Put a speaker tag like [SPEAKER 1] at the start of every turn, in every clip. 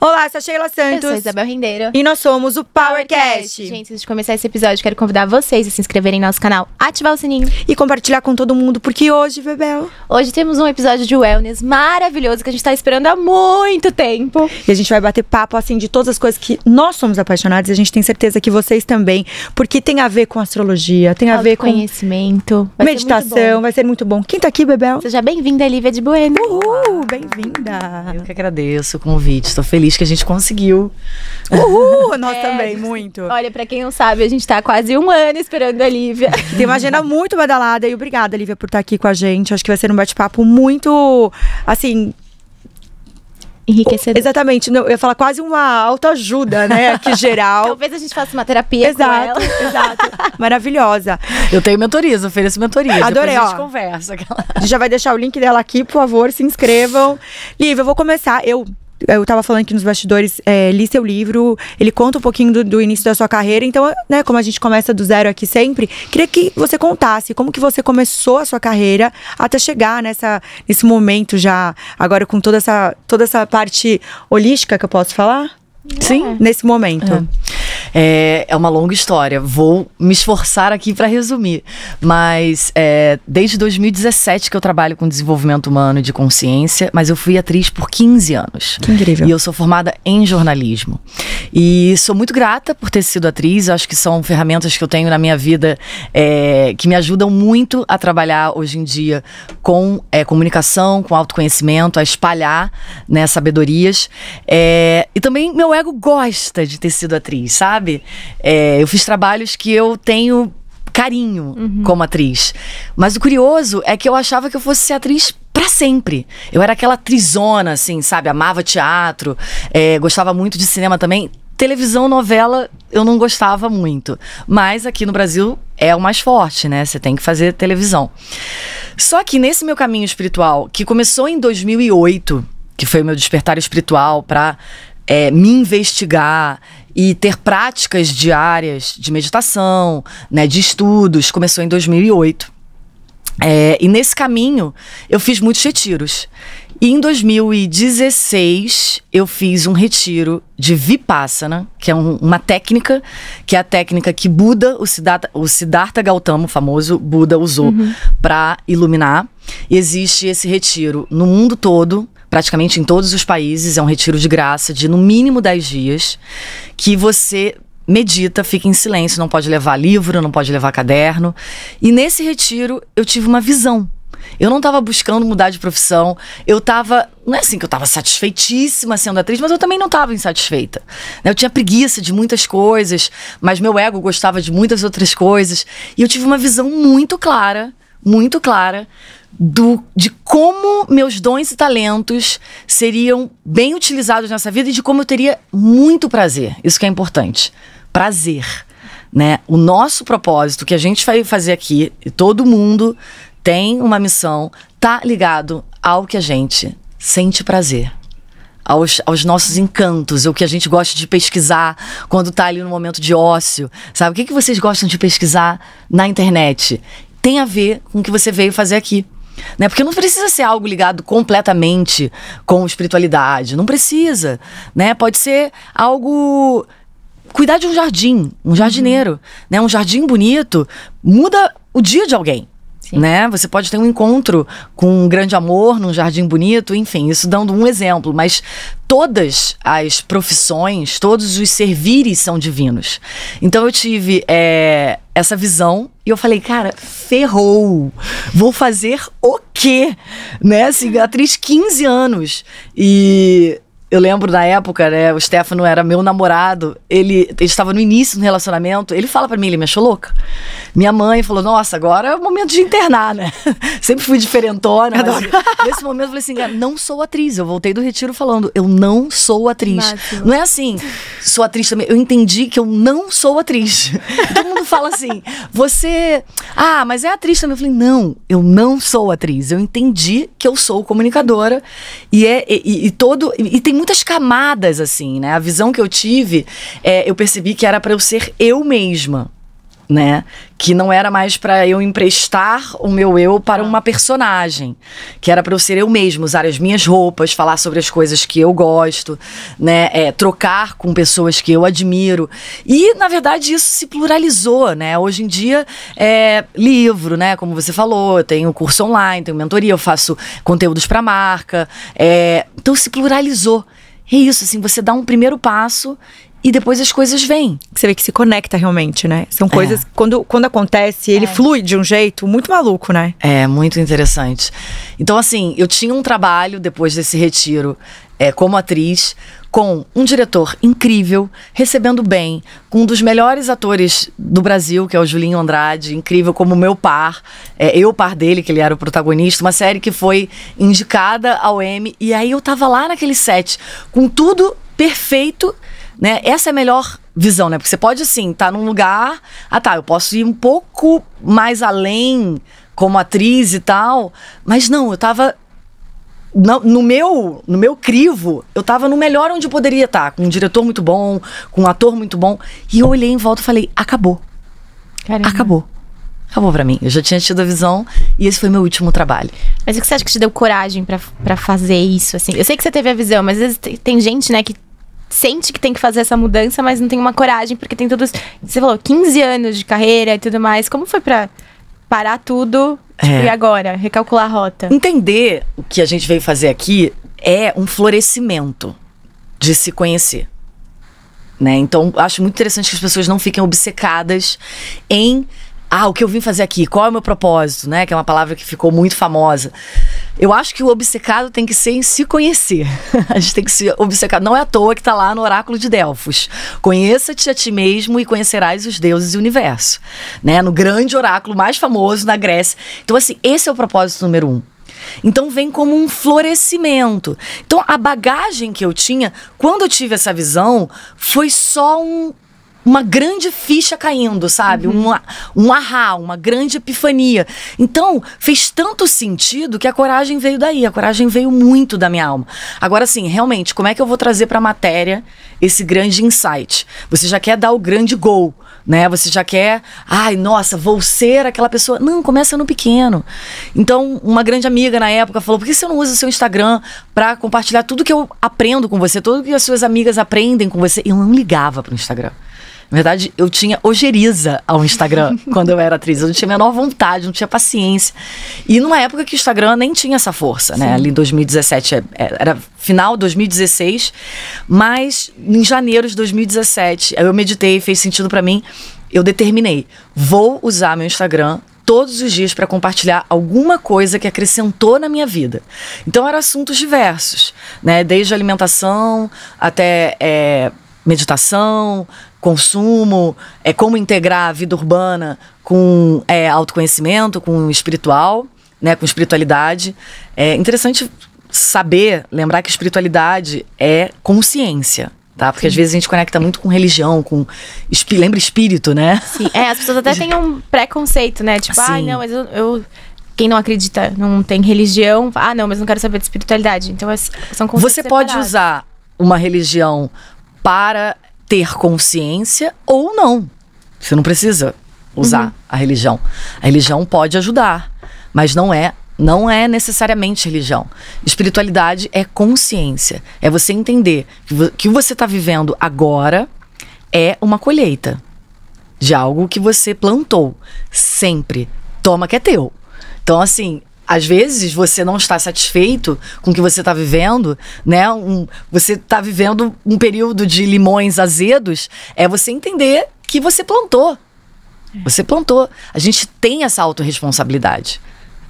[SPEAKER 1] Olá, eu sou a Sheila
[SPEAKER 2] Santos. Eu sou a Isabel Rendeiro. E nós somos o
[SPEAKER 1] PowerCast. Gente, antes de começar esse episódio, quero convidar vocês a se inscreverem no nosso canal, ativar o sininho. E compartilhar com todo mundo, porque hoje, Bebel... Hoje temos um episódio de wellness maravilhoso que a gente tá esperando há muito tempo.
[SPEAKER 2] E a gente vai bater papo, assim, de todas as coisas que nós somos apaixonados. E a gente tem certeza que vocês também. Porque tem a ver com astrologia, tem a ver com...
[SPEAKER 1] conhecimento. meditação, vai ser muito bom. Quem tá aqui, Bebel? Seja bem-vinda, Lívia de Bueno. Uhul, bem-vinda. Eu que
[SPEAKER 3] agradeço o convite, tô feliz feliz que a gente conseguiu. Uhul! Nós é, também,
[SPEAKER 1] muito. Olha, para quem não
[SPEAKER 2] sabe, a gente tá quase um ano esperando a Lívia. Tem uma agenda muito badalada e obrigada, Lívia, por estar tá aqui com a gente. Acho que vai ser um bate-papo muito, assim, enriquecedor. Exatamente, eu ia falar quase uma autoajuda, né, que geral.
[SPEAKER 1] Talvez a gente faça uma terapia
[SPEAKER 2] exato, Exato, maravilhosa. Eu tenho mentorias, ofereço mentoria, Adorei, Depois a gente ó. conversa. A gente já vai deixar o link dela aqui, por favor, se inscrevam. Lívia, eu vou começar, eu eu estava falando aqui nos bastidores, é, li seu livro, ele conta um pouquinho do, do, início da sua carreira. Então, né, como a gente começa do zero aqui sempre, queria que você contasse como que você começou a sua carreira até chegar nessa, nesse momento já, agora com toda essa, toda essa parte
[SPEAKER 3] holística que eu posso falar? Sim. É. Nesse momento. É. é. É, uma longa história. Vou me esforçar aqui para resumir. Mas é, desde 2017 que eu trabalho com desenvolvimento humano e de consciência, mas eu fui atriz por 15 anos. Que incrível. E eu sou formada em jornalismo. E sou muito grata por ter sido atriz. acho que são ferramentas que eu tenho na minha vida é, que me ajudam muito a trabalhar hoje em dia com é, comunicação, com autoconhecimento, a espalhar né, sabedorias. É, e também meu ego gosta de ter sido atriz, sabe? É, eu fiz trabalhos que eu tenho carinho uhum. como atriz. Mas o curioso é que eu achava que eu fosse ser atriz para sempre. Eu era aquela atrizona, assim, sabe? Amava teatro, é, gostava muito de cinema também. Televisão, novela, eu não gostava muito. Mas aqui no Brasil é o mais forte, né? Você tem que fazer televisão. Só que nesse meu caminho espiritual, que começou em 2008, que foi o meu despertar espiritual para é, me investigar e ter práticas diárias de meditação, né, de estudos, começou em 2008. É, e nesse caminho eu fiz muitos retiros. E em 2016 eu fiz um retiro de Vipassana, que é um, uma técnica, que é a técnica que Buda, o Siddhartha, o Siddhartha Gautama, o famoso Buda, usou uhum. para iluminar. E existe esse retiro no mundo todo praticamente em todos os países. É um retiro de graça de no mínimo 10 dias que você medita, fica em silêncio, não pode levar livro, não pode levar caderno. E nesse retiro eu tive uma visão. Eu não estava buscando mudar de profissão. Eu estava. Não é assim que eu estava satisfeitíssima sendo atriz, mas eu também não estava insatisfeita. Né? Eu tinha preguiça de muitas coisas, mas meu ego gostava de muitas outras coisas. E eu tive uma visão muito clara, muito clara, do, de como meus dons e talentos seriam bem utilizados nessa vida e de como eu teria muito prazer. Isso que é importante. Prazer. Né? O nosso propósito que a gente vai fazer aqui, todo mundo tem uma missão, tá ligado ao que a gente sente prazer. Aos, aos, nossos encantos, o que a gente gosta de pesquisar quando tá ali no momento de ócio, sabe? O que, que vocês gostam de pesquisar na internet? Tem a ver com o que você veio fazer aqui. Né? Porque não precisa ser algo ligado completamente com espiritualidade. Não precisa. Né? Pode ser algo. Cuidar de um jardim, um jardineiro. Uhum. Né? Um jardim bonito muda o dia de alguém. Sim. né? Você pode ter um encontro com um grande amor num jardim bonito, enfim, isso dando um exemplo, mas todas as profissões, todos os servires são divinos. Então eu tive é, essa visão e eu falei, cara, ferrou. Vou fazer o quê? Né? Assim, atriz 15 anos e eu lembro na época, né? O Stefano era meu namorado. Ele, ele estava no início do relacionamento. Ele fala para mim, ele me achou louca. Minha mãe falou: Nossa, agora é o momento de internar, né? Sempre fui diferentona. nesse momento eu falei assim: Não sou atriz. Eu voltei do retiro falando: Eu não sou atriz. Máximo. Não é assim, sou atriz também. Eu entendi que eu não sou atriz. Todo mundo fala assim: Você. Ah, mas é atriz também. Eu falei: Não, eu não sou atriz. Eu entendi que eu sou comunicadora. E, é, e, e todo. E tem muitas camadas, assim, né? A visão que eu tive, é, eu percebi que era para eu ser eu mesma né? Que não era mais para eu emprestar o meu eu para uma personagem, que era para eu ser eu mesmo, usar as minhas roupas, falar sobre as coisas que eu gosto, né? É, trocar com pessoas que eu admiro. E na verdade isso se pluralizou, né? Hoje em dia é livro, né? Como você falou, eu tenho curso online, tenho mentoria, eu faço conteúdos para marca, é... então se pluralizou. É isso, assim, você dá um primeiro passo e depois as coisas vêm. Você vê que se conecta realmente,
[SPEAKER 2] né? São é. coisas. É.
[SPEAKER 3] Quando, quando acontece, ele é. flui de um jeito muito maluco, né? É, muito interessante. Então, assim, eu tinha um trabalho depois desse retiro é, como atriz, com um diretor incrível, recebendo bem, com um dos melhores atores do Brasil, que é o Julinho Andrade, incrível como meu par, é, eu par dele, que ele era o protagonista, uma série que foi indicada ao M. E aí eu tava lá naquele set, com tudo perfeito né? Essa é a melhor visão, né? Porque você pode, assim, estar tá num lugar. Ah, tá, eu posso ir um pouco mais além como atriz e tal. Mas não, eu tava. No, no meu no meu crivo, eu tava no melhor onde eu poderia estar, tá, com um diretor muito bom, com um ator muito bom. E eu olhei em volta e falei: acabou. Acabou acabou para mim. Eu já tinha tido a visão e esse foi meu último
[SPEAKER 1] trabalho. Mas o que você acha que te deu coragem para fazer isso, assim? Eu sei que você teve a visão, mas às vezes tem gente, né, que sente que tem que fazer essa mudança, mas não tem uma coragem, porque tem todos. Você falou, 15 anos de carreira e tudo mais. Como foi pra parar tudo tipo, é. e agora?
[SPEAKER 3] Recalcular a rota? Entender o que a gente veio fazer aqui é um florescimento de se conhecer. Né? Então, acho muito interessante que as pessoas não fiquem obcecadas em ah, o que eu vim fazer aqui, qual é o meu propósito, né? Que é uma palavra que ficou muito famosa. Eu acho que o obcecado tem que ser em se conhecer. A gente tem que se obcecar. Não é à toa que está lá no oráculo de Delfos. Conheça-te a ti mesmo e conhecerás os deuses e o universo. Né? No grande oráculo mais famoso na Grécia. Então, assim, esse é o propósito número um. Então vem como um florescimento. Então a bagagem que eu tinha, quando eu tive essa visão, foi só um uma grande ficha caindo, sabe? Uhum. Um, um arra, uma grande epifania. Então, fez tanto sentido que a coragem veio daí. A coragem veio muito da minha alma. Agora, sim, realmente, como é que eu vou trazer para a matéria esse grande insight? Você já quer dar o grande gol, né? Você já quer, ai, nossa, vou ser aquela pessoa. Não, começa no pequeno. Então, uma grande amiga na época falou: por que você não usa o seu Instagram para compartilhar tudo que eu aprendo com você, tudo que as suas amigas aprendem com você? Eu não ligava para o Instagram. Na verdade, eu tinha ojeriza ao Instagram quando eu era atriz. Eu não tinha a menor vontade, não tinha paciência. E numa época que o Instagram nem tinha essa força, né? Sim. né? Ali em 2017, é, é, era final de 2016, mas em janeiro de 2017, eu meditei, fez sentido para mim. Eu determinei, vou usar meu Instagram todos os dias para compartilhar alguma coisa que acrescentou na minha vida. Então eram assuntos diversos, né? Desde alimentação até é, meditação, consumo, é, como integrar a vida urbana com é, autoconhecimento, com espiritual, né, com espiritualidade. É interessante saber, lembrar que espiritualidade é consciência. Tá? Porque Sim. às vezes a gente conecta muito com religião, com. Espi... Lembra espírito, né?
[SPEAKER 1] Sim, é, as pessoas até têm um preconceito, né? Tipo, ai, ah, não, mas eu, eu quem não acredita, não
[SPEAKER 3] tem religião, ah, não, mas não quero saber de espiritualidade.
[SPEAKER 1] Então, são Você pode usar
[SPEAKER 3] uma religião para ter consciência ou não. Você não precisa usar uhum. a religião. A religião pode ajudar, mas não é não é necessariamente religião. Espiritualidade é consciência. É você entender que o que você está vivendo agora é uma colheita de algo que você plantou. Sempre. Toma que é teu. Então, assim, às vezes você não está satisfeito com o que você está vivendo, né? Um, você está vivendo um período de limões azedos, é você entender que você plantou. Você plantou. A gente tem essa autorresponsabilidade.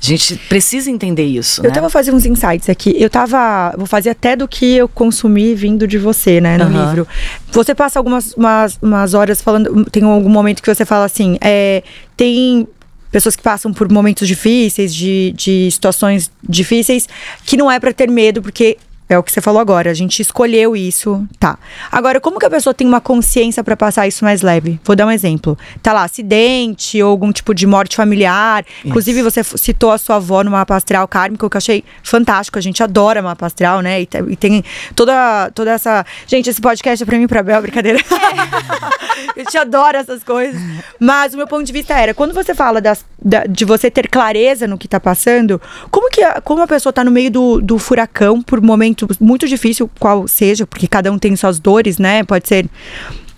[SPEAKER 3] A gente precisa entender isso. Eu né? tava
[SPEAKER 2] fazendo uns insights aqui. Eu tava. Vou fazer até do que eu consumi vindo de você, né? No uhum. livro. Você passa algumas umas, umas horas falando. Tem algum momento que você fala assim. É, tem pessoas que passam por momentos difíceis, de, de situações difíceis, que não é para ter medo, porque é o que você falou agora. A gente escolheu isso, tá. Agora, como que a pessoa tem uma consciência para passar isso mais leve? Vou dar um exemplo. Tá lá, acidente ou algum tipo de morte familiar. Isso. Inclusive, você citou a sua avó no mapa astral kármico, que eu achei fantástico. A gente adora mapa astral, né? E, e tem toda, toda essa. Gente, esse podcast é pra mim e pra Bel, brincadeira. É. eu te adoro essas coisas. Mas o meu ponto de vista era: quando você fala das, da, de você ter clareza no que tá passando, como que a, como a pessoa tá no meio do, do furacão por momentos muito, muito difícil qual seja, porque cada um tem suas dores, né? Pode ser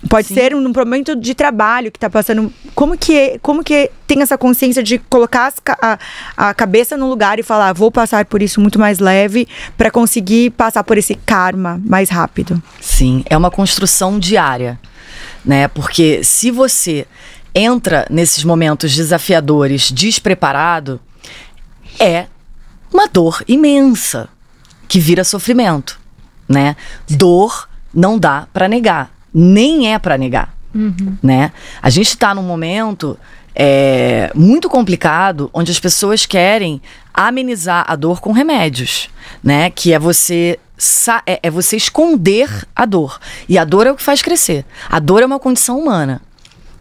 [SPEAKER 2] Pode Sim. ser um, momento de trabalho que está passando. Como que, é, como que é, tem essa consciência de colocar as, a, a cabeça no lugar e falar, ah, vou passar por isso muito mais leve para conseguir passar por esse karma mais
[SPEAKER 3] rápido? Sim, é uma construção diária, né? Porque se você entra nesses momentos desafiadores despreparado, é uma dor imensa que vira sofrimento, né? Sim. Dor não dá para negar, nem é para negar, uhum. né? A gente está num momento é, muito complicado onde as pessoas querem amenizar a dor com remédios, né? Que é você é, é você esconder a dor e a dor é o que faz crescer. A dor é uma condição humana.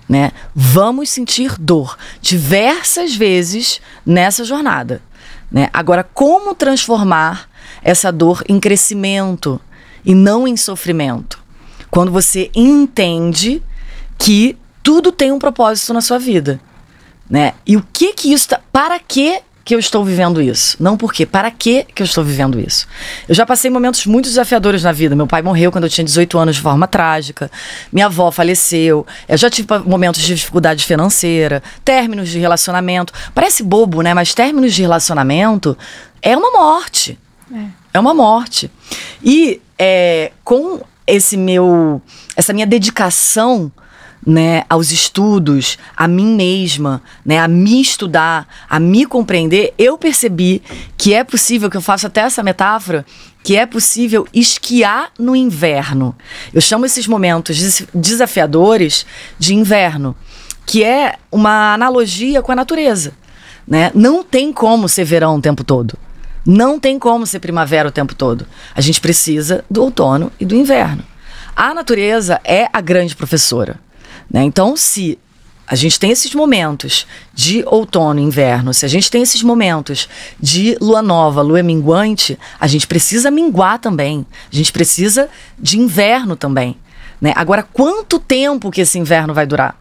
[SPEAKER 3] Né? Vamos sentir dor diversas vezes nessa jornada. Né? Agora, como transformar essa dor em crescimento e não em sofrimento. Quando você entende que tudo tem um propósito na sua vida, né? E o que que isso tá, para que que eu estou vivendo isso? Não porque, para que que eu estou vivendo isso? Eu já passei momentos muito desafiadores na vida. Meu pai morreu quando eu tinha 18 anos de forma trágica. Minha avó faleceu. Eu já tive momentos de dificuldade financeira, términos de relacionamento. Parece bobo, né? Mas términos de relacionamento é uma morte. É. é, uma morte. E é, com esse meu, essa minha dedicação né, aos estudos, a mim mesma, né, a me estudar, a me compreender, eu percebi que é possível, que eu faço até essa metáfora, que é possível esquiar no inverno. Eu chamo esses momentos desafiadores de inverno, que é uma analogia com a natureza. Né? Não tem como ser verão o tempo todo. Não tem como ser primavera o tempo todo. A gente precisa do outono e do inverno. A natureza é a grande professora. Né? Então, se a gente tem esses momentos de outono e inverno, se a gente tem esses momentos de lua nova, lua minguante, a gente precisa minguar também. A gente precisa de inverno também. Né? Agora, quanto tempo que esse inverno vai durar?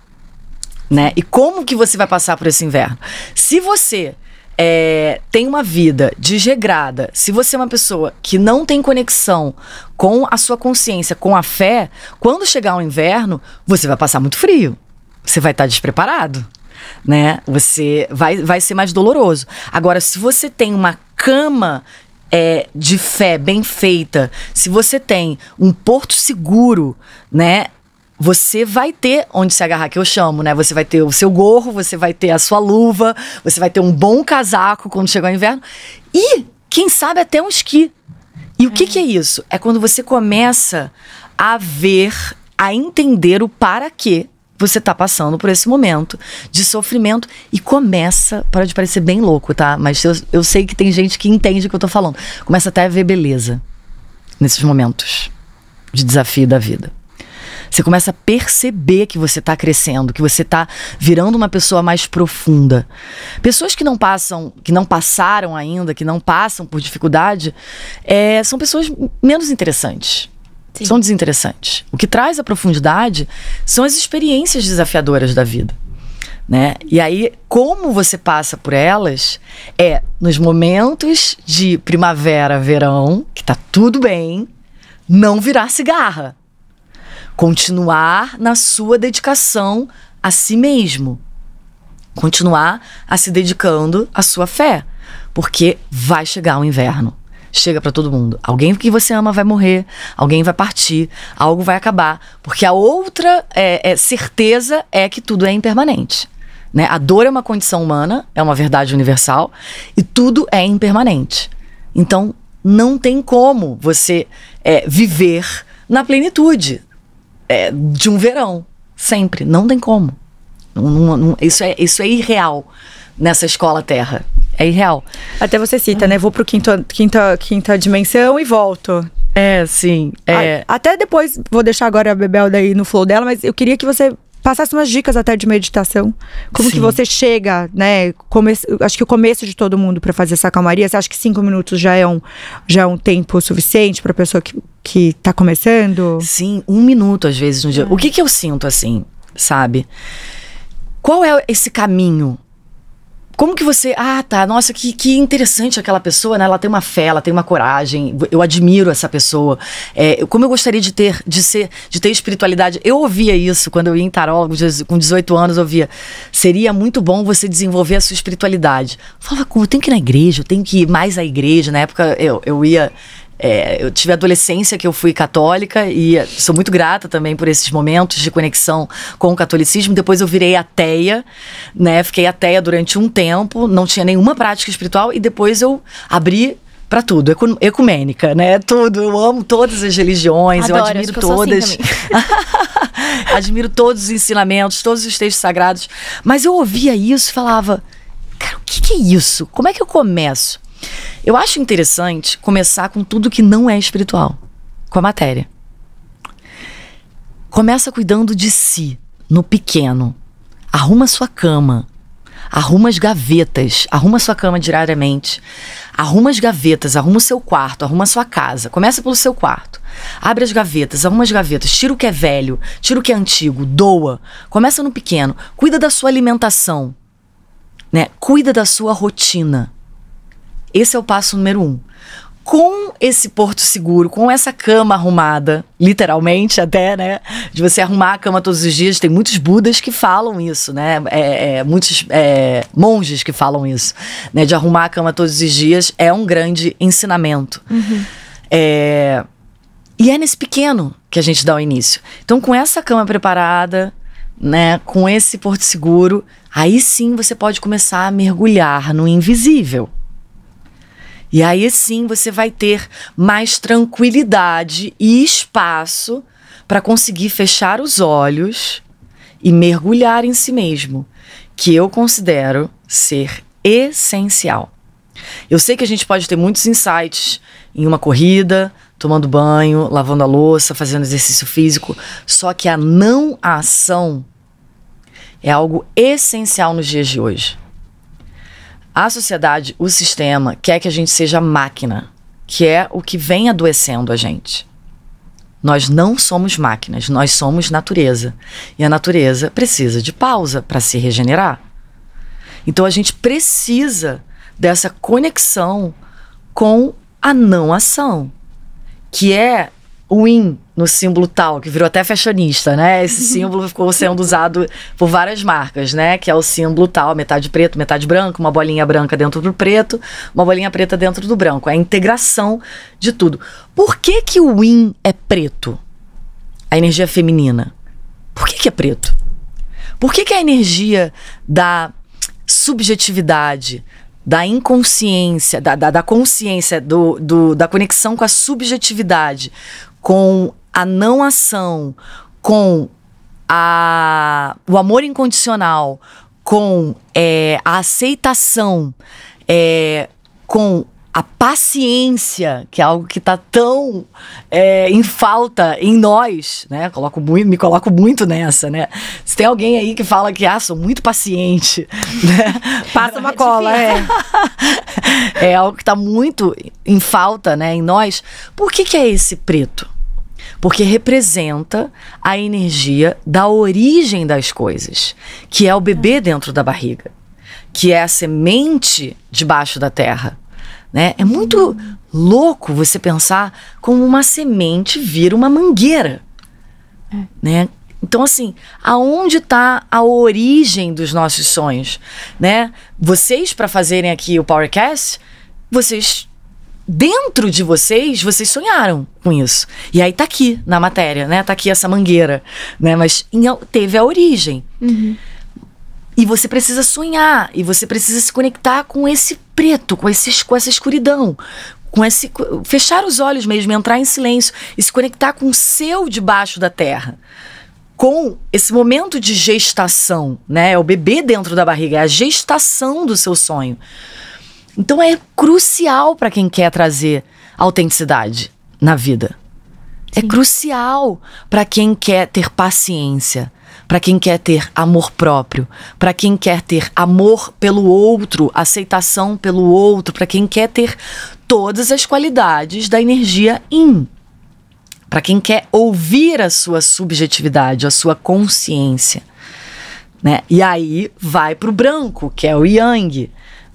[SPEAKER 3] Né? E como que você vai passar por esse inverno? Se você é, tem uma vida desregrada, se você é uma pessoa que não tem conexão com a sua consciência, com a fé, quando chegar o inverno, você vai passar muito frio. Você vai estar tá despreparado né? Você vai, vai ser mais doloroso. Agora, se você tem uma cama é, de fé bem feita, se você tem um porto seguro, né? você vai ter onde se agarrar, que eu chamo, né? Você vai ter o seu gorro, você vai ter a sua luva, você vai ter um bom casaco quando chegar o inverno. E, quem sabe, até um esqui. E é. o que, que é isso? É quando você começa a ver, a entender o para quê você está passando por esse momento de sofrimento e começa, para de parecer bem louco, tá? Mas eu, eu sei que tem gente que entende o que eu estou falando. Começa até a ver beleza nesses momentos de desafio da vida. Você começa a perceber que você está crescendo, que você está virando uma pessoa mais profunda. Pessoas que não passam, que não passaram ainda, que não passam por dificuldade, é, são pessoas menos interessantes. Sim. São desinteressantes. O que traz a profundidade são as experiências desafiadoras da vida. Né? E aí, como você passa por elas é nos momentos de primavera, verão, que tá tudo bem, não virar cigarra continuar na sua dedicação a si mesmo. Continuar a se dedicando à sua fé. Porque vai chegar o inverno. Chega para todo mundo. Alguém que você ama vai morrer, alguém vai partir, algo vai acabar. Porque a outra é, é, certeza é que tudo é impermanente. Né? A dor é uma condição humana, é uma verdade universal, e tudo é impermanente. Então, não tem como você é, viver na plenitude é, de um verão. Sempre. Não tem como. Não, não, não, isso, é, isso é irreal nessa escola terra. É irreal. Até você cita, né? Vou pro quinto, quinta, quinta dimensão e volto. É, sim. É.
[SPEAKER 2] A, até depois, vou deixar agora a Bebel daí no flow dela, mas eu queria que você passasse umas dicas até de meditação. Como Sim. que você chega, né? Come, acho que o começo de todo mundo para fazer essa calmaria, você acha que cinco minutos já é um, já é um tempo suficiente para pessoa que, que tá
[SPEAKER 3] começando? Sim, um minuto às vezes no dia. É. O que que eu sinto assim, sabe? Qual é esse caminho como que você. Ah, tá. Nossa, que, que interessante aquela pessoa, né? Ela tem uma fé, ela tem uma coragem. Eu admiro essa pessoa. É, como eu gostaria de ter, de ser, de ter espiritualidade. Eu ouvia isso quando eu ia em tarol, com 18 anos, eu ouvia. Seria muito bom você desenvolver a sua espiritualidade. Eu falava, como? Eu tenho que ir na igreja, eu tenho que ir mais à igreja. Na época eu, eu ia é, eu tive a adolescência que eu fui católica e sou muito grata também por esses momentos de conexão com o catolicismo. Depois eu virei ateia, né? Fiquei ateia durante um tempo, não tinha nenhuma prática espiritual e depois eu abri para tudo, ecumênica, né? Tudo, eu amo todas as religiões, Adoro, eu admiro eu assim todas. Assim admiro todos os ensinamentos, todos os textos sagrados, mas eu ouvia isso e falava: "Cara, o que, que é isso? Como é que eu começo?" Eu acho interessante começar com tudo que não é espiritual, com a matéria. Começa cuidando de si, no pequeno. Arruma sua cama. Arruma as gavetas. Arruma sua cama diariamente. Arruma as gavetas, arruma o seu quarto, arruma a sua casa. Começa pelo seu quarto. Abre as gavetas, arruma as gavetas, tira o que é velho, tira o que é antigo, doa. Começa no pequeno. Cuida da sua alimentação. Né? Cuida da sua rotina. Esse é o passo número um. Com esse porto seguro, com essa cama arrumada, literalmente até, né? De você arrumar a cama todos os dias, tem muitos budas que falam isso, né? É, é, muitos é, monges que falam isso, né? De arrumar a cama todos os dias é um grande ensinamento. Uhum. É, e é nesse pequeno que a gente dá o início. Então, com essa cama preparada, né, com esse porto seguro, aí sim você pode começar a mergulhar no invisível. E aí sim você vai ter mais tranquilidade e espaço para conseguir fechar os olhos e mergulhar em si mesmo, que eu considero ser essencial. Eu sei que a gente pode ter muitos insights em uma corrida, tomando banho, lavando a louça, fazendo exercício físico, só que a não ação é algo essencial nos dias de hoje. A sociedade, o sistema, quer que a gente seja máquina, que é o que vem adoecendo a gente. Nós não somos máquinas, nós somos natureza. E a natureza precisa de pausa para se regenerar. Então a gente precisa dessa conexão com a não ação, que é o in, no símbolo tal, que virou até fashionista, né? Esse símbolo ficou sendo usado por várias marcas, né? Que é o símbolo tal, metade preto, metade branco, uma bolinha branca dentro do preto, uma bolinha preta dentro do branco. É a integração de tudo. Por que que o Win é preto? A energia feminina. Por que que é preto? Por que que a energia da subjetividade, da inconsciência, da, da, da consciência, do, do, da conexão com a subjetividade, com a não ação com a, o amor incondicional, com é, a aceitação, é, com a paciência, que é algo que está tão é, em falta em nós, né? Coloco muito, me coloco muito nessa, né? Se tem alguém aí que fala que, ah, sou muito paciente, né? passa uma cola, é. é algo que está muito em falta, né, em nós. Por que que é esse preto? Porque representa a energia da origem das coisas, que é o bebê dentro da barriga, que é a semente debaixo da terra. Né? É muito louco você pensar como uma semente vira uma mangueira. É. Né? Então, assim, aonde está a origem dos nossos sonhos? Né? Vocês, para fazerem aqui o Powercast, vocês dentro de vocês, vocês sonharam com isso. E aí tá aqui na matéria, né? Tá aqui essa mangueira, né? Mas teve a origem. Uhum. E você precisa sonhar, e você precisa se conectar com esse preto, com, esse, com essa escuridão, com esse fechar os olhos mesmo, entrar em silêncio e se conectar com o seu debaixo da terra. Com esse momento de gestação, né? É o bebê dentro da barriga, é a gestação do seu sonho. Então é crucial para quem quer trazer autenticidade na vida. É Sim. É crucial para quem quer ter paciência, para quem quer ter amor próprio, para quem quer ter amor pelo outro, aceitação pelo outro, para quem quer ter todas as qualidades da energia in. Para quem quer ouvir a sua subjetividade, a sua consciência. Né? E aí vai para o branco, que é o yang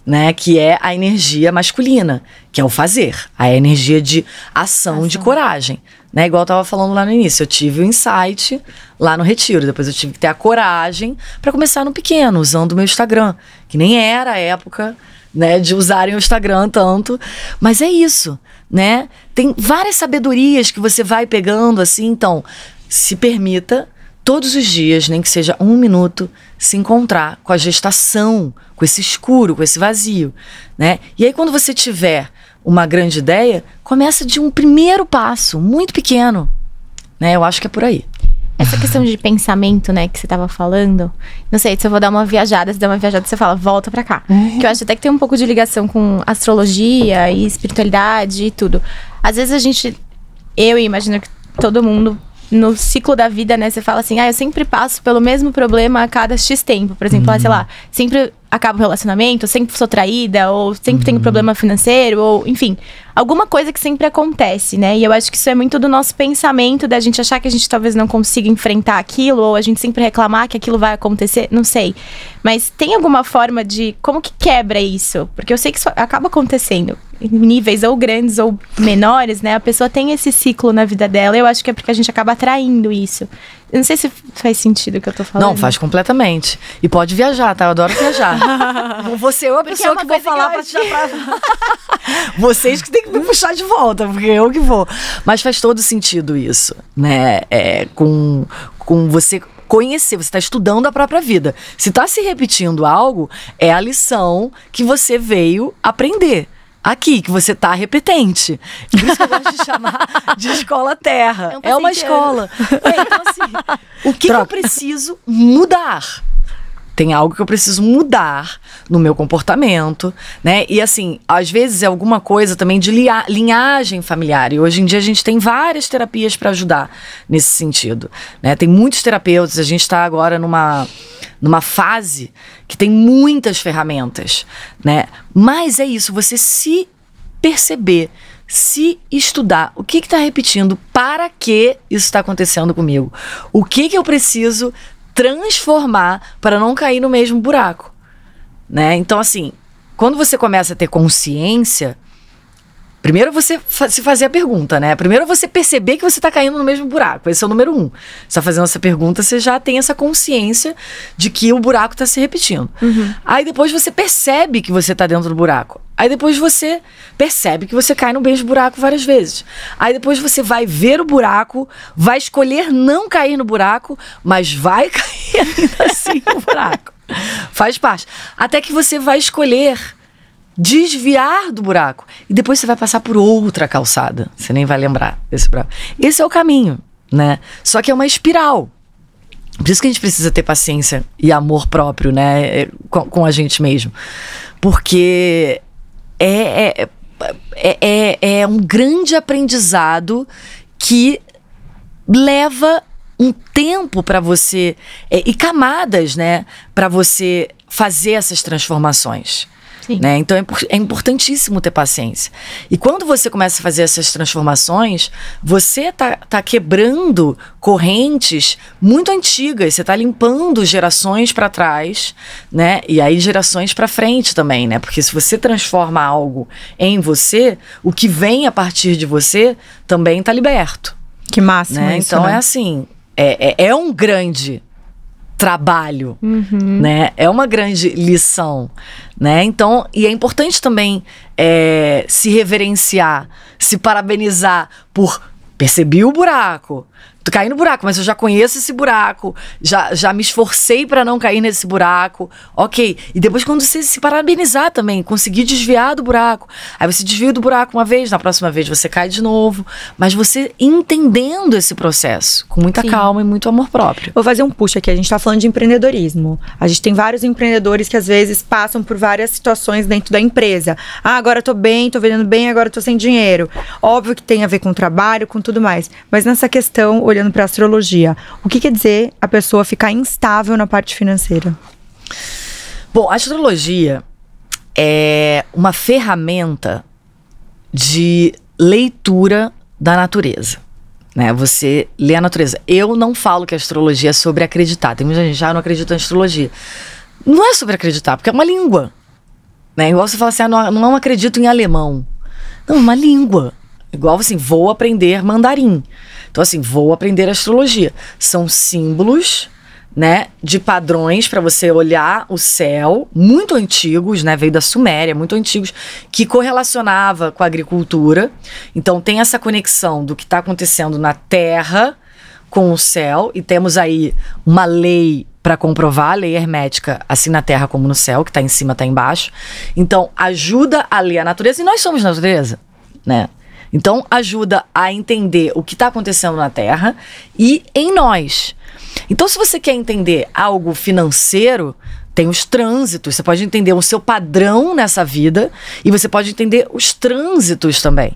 [SPEAKER 3] né? Que é a energia masculina, que é o fazer, a energia de ação, ação. de coragem. Né? Igual eu tava falando lá no início, eu tive o insight lá no retiro, depois eu tive que ter a coragem para começar no pequeno, usando o meu Instagram, que nem era a época, né, de usarem o Instagram tanto, mas é isso, né? Tem várias sabedorias que você vai pegando assim, então, se permita todos os dias, nem que seja um minuto, se encontrar com a gestação com esse escuro, com esse vazio, né? E aí quando você tiver uma grande ideia, começa de um primeiro passo, muito pequeno, né? Eu acho que é por aí. Essa questão de pensamento, né, que você estava falando, não sei se eu
[SPEAKER 1] vou dar uma viajada, se der uma viajada, você fala, volta para cá. É. Que eu acho até que tem um pouco de ligação com astrologia e espiritualidade e tudo. Às vezes a gente, eu imagino que todo mundo no ciclo da vida, né? Você fala assim, ah, eu sempre passo pelo mesmo problema a cada X tempo. Por exemplo, uhum. ah, sei uhum. lá, sempre acaba o relacionamento, sempre sou traída, ou sempre uhum. tenho problema financeiro, ou enfim alguma coisa que sempre acontece, né? E eu acho que isso é muito do nosso pensamento, da gente achar que a gente talvez não consiga enfrentar aquilo, ou a gente sempre reclamar que aquilo vai acontecer, não sei. Mas tem alguma forma de como que quebra isso? Porque eu sei que isso acaba acontecendo em níveis ou grandes ou menores, né? A pessoa tem esse ciclo na vida dela. Eu acho que é porque a
[SPEAKER 3] gente acaba atraindo isso. Eu não sei se faz sentido o que eu tô falando. Não, faz completamente. E pode viajar, tá? Eu adoro viajar. Você é a é pessoa que vou falar que pra te... Vocês que têm que me puxar de volta, porque eu que vou. Mas faz todo sentido isso, né? É, com, com você conhecer, você está estudando a própria vida. Se está se repetindo algo, é a lição que você veio aprender aqui, que você tá repetente. Por isso que eu gosto de chamar de escola terra. É, um é uma escola. É, então, assim, o que, que eu preciso mudar? tem algo que eu preciso mudar no meu comportamento, né? E assim, às vezes é alguma coisa também de linhagem familiar. E hoje em dia a gente tem várias terapias para ajudar nesse sentido, né? Tem muitos terapeutas, a gente está agora numa numa fase que tem muitas ferramentas, né? Mas é isso, você se perceber, se estudar o que está repetindo, para que isso está acontecendo comigo, o que, que eu preciso transformar para não cair no mesmo buraco, né? Então assim, quando você começa a ter consciência, primeiro você fa se fazer a pergunta, né? Primeiro você perceber que você está caindo no mesmo buraco. Esse é o número um. Você está fazendo essa pergunta, você já tem essa consciência de que o buraco está se repetindo. Uhum. Aí depois você percebe que você está dentro do buraco. Aí depois você percebe que você cai no mesmo buraco várias vezes. Aí depois você vai ver o buraco, vai escolher não cair no buraco, mas vai cair ainda assim no buraco. Faz parte. Até que você vai escolher desviar do buraco. E depois você vai passar por outra calçada. Você nem vai lembrar desse buraco. Esse é o caminho, né? Só que é uma espiral. Por isso que a gente precisa ter paciência e amor próprio, né? É, com, com a gente mesmo. Porque é é, é, é, é, um grande aprendizado que leva um tempo para você é, e camadas, né, para você fazer essas transformações. Né? Então é, é importantíssimo ter paciência. E quando você começa a fazer essas transformações, você tá, tá quebrando correntes muito antigas, você tá limpando gerações para trás, né? E aí gerações para frente também, né? Porque se você transforma algo em você, o que vem a partir de você também está liberto. Que máximo né? Isso, então né? é assim, é, é, é, um grande trabalho, uhum. né? É uma grande lição, né? Então, e é importante também é, se reverenciar, se parabenizar por percebi o buraco, caí no buraco, mas eu já conheço esse buraco, já, já me esforcei para não cair nesse buraco, ok. E depois, quando você se parabenizar também, conseguir desviar do buraco, aí você desvia do buraco uma vez, na próxima vez você cai de novo, mas você entendendo esse processo, com muita Sim. calma
[SPEAKER 2] e muito amor próprio. Vou fazer um puxa aqui, a gente está falando de empreendedorismo. A gente tem vários empreendedores que às vezes passam por várias situações dentro da empresa. Ah, agora eu tô bem, tô vendendo bem, agora eu tô sem dinheiro. Óbvio que tem a ver com trabalho, com tudo mais, mas nessa questão, olhando para astrologia. O que quer dizer a pessoa ficar instável na parte financeira?
[SPEAKER 3] Bom, a astrologia é uma ferramenta de leitura da natureza. Né? Você lê a natureza. Eu não falo que a astrologia é sobre acreditar. Tem muita gente já ah, não acredita em astrologia. Não é sobre acreditar, porque é uma língua. Né? Igual você fala assim, ah, não, não acredito em alemão. Não, é uma língua. Igual assim, vou aprender mandarim. Então, assim, vou aprender astrologia. São símbolos né, de padrões para você olhar o céu, muito antigos, né, veio da Suméria, muito antigos, que correlacionava com a agricultura. Então tem essa conexão do que está acontecendo na Terra com o céu e temos aí uma lei para comprovar a lei hermética, assim na Terra como no céu, que está em cima, está embaixo. Então ajuda a ler a natureza e nós somos natureza, né? Então, ajuda a entender o que está acontecendo na Terra e em nós. Então, se você quer entender algo financeiro, tem os trânsitos. Você pode entender o seu padrão nessa vida e você pode entender os trânsitos também.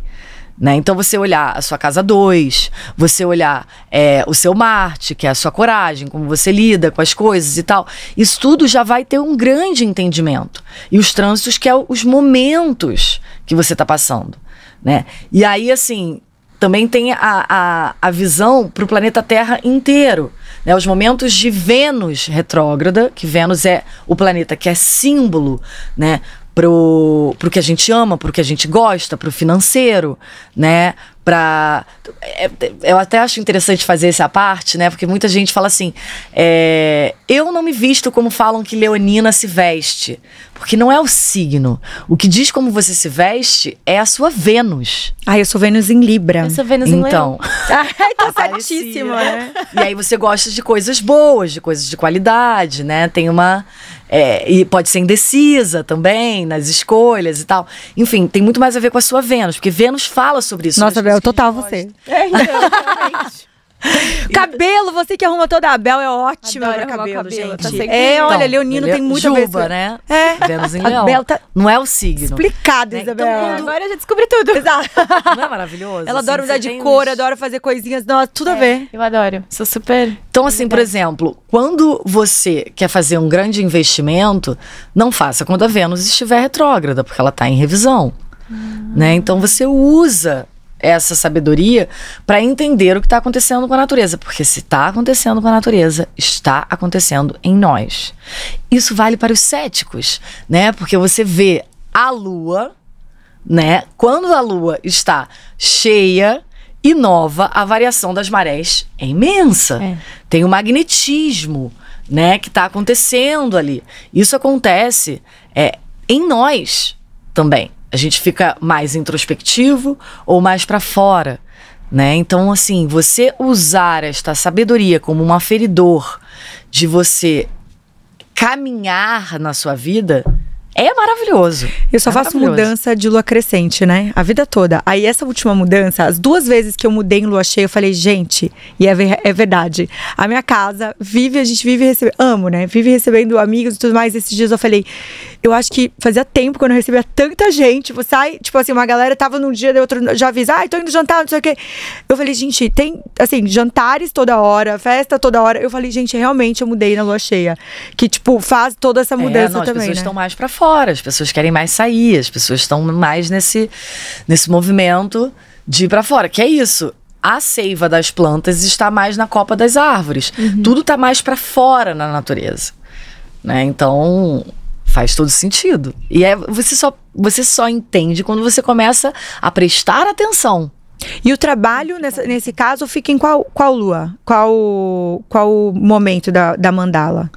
[SPEAKER 3] Né? Então, você olhar a sua casa 2, você olhar é, o seu Marte, que é a sua coragem, como você lida com as coisas e tal, isso tudo já vai ter um grande entendimento. E os trânsitos, que é os momentos que você está passando né? E aí, assim, também tem a, a, a visão para o planeta Terra inteiro. Né? Os momentos de Vênus retrógrada, que Vênus é o planeta que é símbolo, né? Pro, pro que a gente ama, pro que a gente gosta, pro financeiro, né? para é, é, eu até acho interessante fazer essa parte, né? Porque muita gente fala assim: é, eu não me visto como falam que Leonina se veste, porque não é o signo. O que diz como você se veste é a sua Vênus. Ah, eu sou Vênus em Libra. Eu sou Vênus então. em Leão.
[SPEAKER 2] então, ah, tá certíssimo, né? né?
[SPEAKER 3] E aí você gosta de coisas boas, de coisas de qualidade, né? Tem uma é, e pode ser indecisa também nas escolhas e tal. Enfim, tem muito mais a ver com a sua Vênus, porque Vênus fala sobre isso. Né? Nossa, Bel, total você. É, então, exatamente. cabelo, você que arruma toda a Bel, é ótima pra cabelo,
[SPEAKER 1] cabelo, gente. Tá é, então, olha, Leonino
[SPEAKER 2] tem é muita Juba, né?
[SPEAKER 3] É. Vênus em Leão. Tá...
[SPEAKER 2] Não é o signo. Explicado, né? Isabel. Então, mundo... Agora eu já descobri tudo. Exato. Não é maravilhoso? Ela adora assim, mudar de cor, adora fazer coisinhas. não, tudo é, a ver.
[SPEAKER 3] Eu adoro. Sou super... Então, assim, por exemplo, quando você quer fazer um grande investimento, não faça quando a Vênus estiver retrógrada, porque ela está em revisão. Hum. Né? Então você usa essa sabedoria para entender o que está acontecendo com a natureza, porque se está acontecendo com a natureza, está acontecendo em nós. Isso vale para os céticos, né? Porque você vê a lua, né? Quando a lua está cheia, e nova, a variação das marés é imensa. É. Tem o magnetismo, né, que está acontecendo ali. Isso acontece é, em nós também a gente fica mais introspectivo ou mais para fora, né? Então, assim, você usar esta sabedoria como um aferidor de você caminhar na sua vida é maravilhoso. Eu só é faço mudança de lua crescente,
[SPEAKER 2] né? A vida toda. Aí essa última mudança, as duas vezes que eu mudei em lua cheia, eu falei, gente, e é, ver, é verdade. A minha casa vive, a gente vive recebendo, amo, né? Vive recebendo amigos e tudo mais. Esses dias eu falei, eu acho que fazia tempo quando eu recebia tanta gente. Tipo, sai, tipo assim, uma galera tava num dia, da outro já avisa, ai, ah, tô indo jantar, não sei o quê. Eu falei, gente, tem, assim, jantares toda hora, festa toda hora. Eu falei, gente, realmente eu mudei na lua cheia. Que, tipo, faz toda
[SPEAKER 3] essa é, mudança é, não, as também. As pessoas né? estão mais para fora, as pessoas querem mais sair, as pessoas estão mais nesse, nesse movimento de ir pra fora. Que é isso a seiva das plantas está mais na copa das árvores. Uhum. Tudo está mais para fora na natureza. Né? Então, faz todo sentido. E é, você, só, você só entende quando você começa a prestar atenção. E o trabalho, nessa, nesse caso, fica em qual, qual
[SPEAKER 2] lua? Qual, qual momento da, da mandala?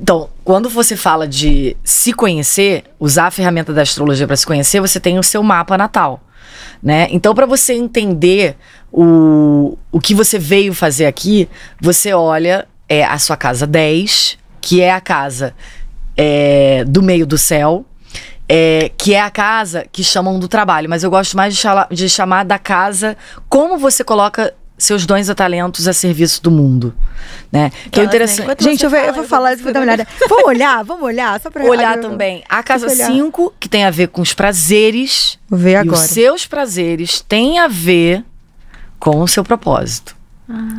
[SPEAKER 3] Então, quando você fala de se conhecer, usar a ferramenta da astrologia para se conhecer, você tem o seu mapa natal. Né? Então, para você entender o, o que você veio fazer aqui, você olha é, a sua casa 10, que é a casa é, do meio do céu, é, que é a casa que chamam do trabalho, mas eu gosto mais de, chala, de chamar da casa como você coloca seus dons e talentos a serviço do mundo, né? Que então, é né? interessante. Gente, eu, fala, eu vou,
[SPEAKER 2] falar, isso, vou dar uma olhada. vamos olhar, vamos olhar, só pra olhar eu... também. A casa 5,
[SPEAKER 3] que tem a ver com os prazeres. Vou ver agora. os seus prazeres têm a ver com o seu propósito.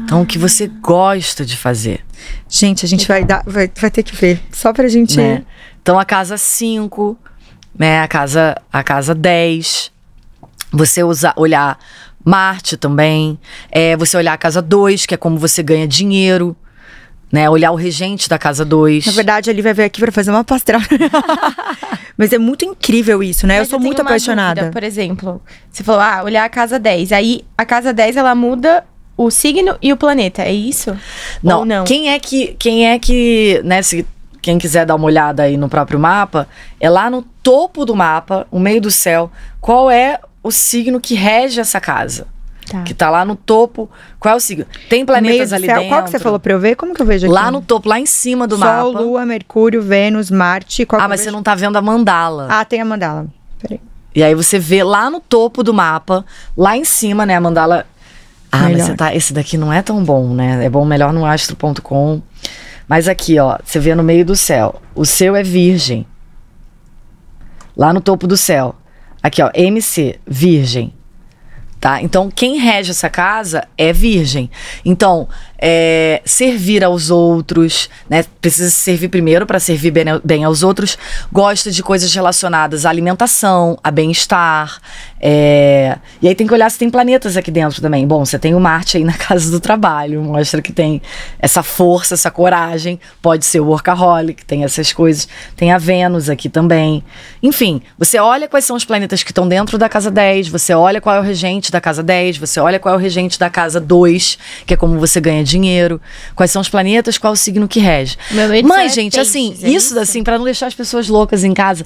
[SPEAKER 3] Então, o que você gosta de fazer. Gente, a gente vai, dar, vai, vai ter que ver, só pra gente. Né? Então, a casa 5, né? a, casa, a casa 10. Você usar, olhar Marte também. É, você olhar a casa 2, que é como você ganha dinheiro. Né, olhar o regente da casa 2. Na verdade, ele vai vir aqui para fazer uma pastoral. Mas é muito incrível isso, né? Mas eu sou eu muito apaixonada. Dúvida,
[SPEAKER 2] por
[SPEAKER 1] exemplo, você falou, ah, olhar a casa 10. Aí a casa 10 ela muda o signo
[SPEAKER 3] e o planeta, é isso? Não. não? Quem é que, quem é que, né, se quem quiser dar uma olhada aí no próprio mapa, é lá no topo do mapa, no meio do céu, qual é o signo que rege essa casa? Tá. Que tá lá no topo. Qual é o signo? Tem planetas ali céu, dentro. Qual que você falou pra eu ver? Como que eu vejo aqui? Lá no topo, lá em cima do Sol, mapa. Sol, Lua, Mercúrio,
[SPEAKER 2] Vênus, Marte. ah, mas você não tá vendo a mandala. Ah, tem a mandala. Peraí.
[SPEAKER 3] E aí você vê lá no topo do mapa, lá em cima, né? A mandala ah, melhor. mas você tá, esse daqui não é tão bom, né? É bom melhor no astro.com. Mas aqui, ó, você vê no meio do céu. O seu é virgem. Lá no topo do céu. Aqui, ó, MC, virgem. Tá? Então, quem rege essa casa é virgem. Então, é, servir aos outros, né? Precisa servir primeiro para servir bem, bem, aos outros. Gosta de coisas relacionadas à alimentação, a bem-estar. É... E aí tem que olhar se tem planetas aqui dentro também. Bom, você tem o Marte aí na casa do trabalho, mostra que tem essa força, essa coragem. Pode ser o workaholic, tem essas coisas. Tem a Vênus aqui também. Enfim, você olha quais são os planetas que estão dentro da casa 10, você olha qual é o regente da casa 10, você olha qual é o regente da casa 2, que é como você ganha dinheiro, quais são os planetas, qual o signo que rege. Mas, é gente, assim, isso, isso assim, para não deixar as pessoas loucas em casa,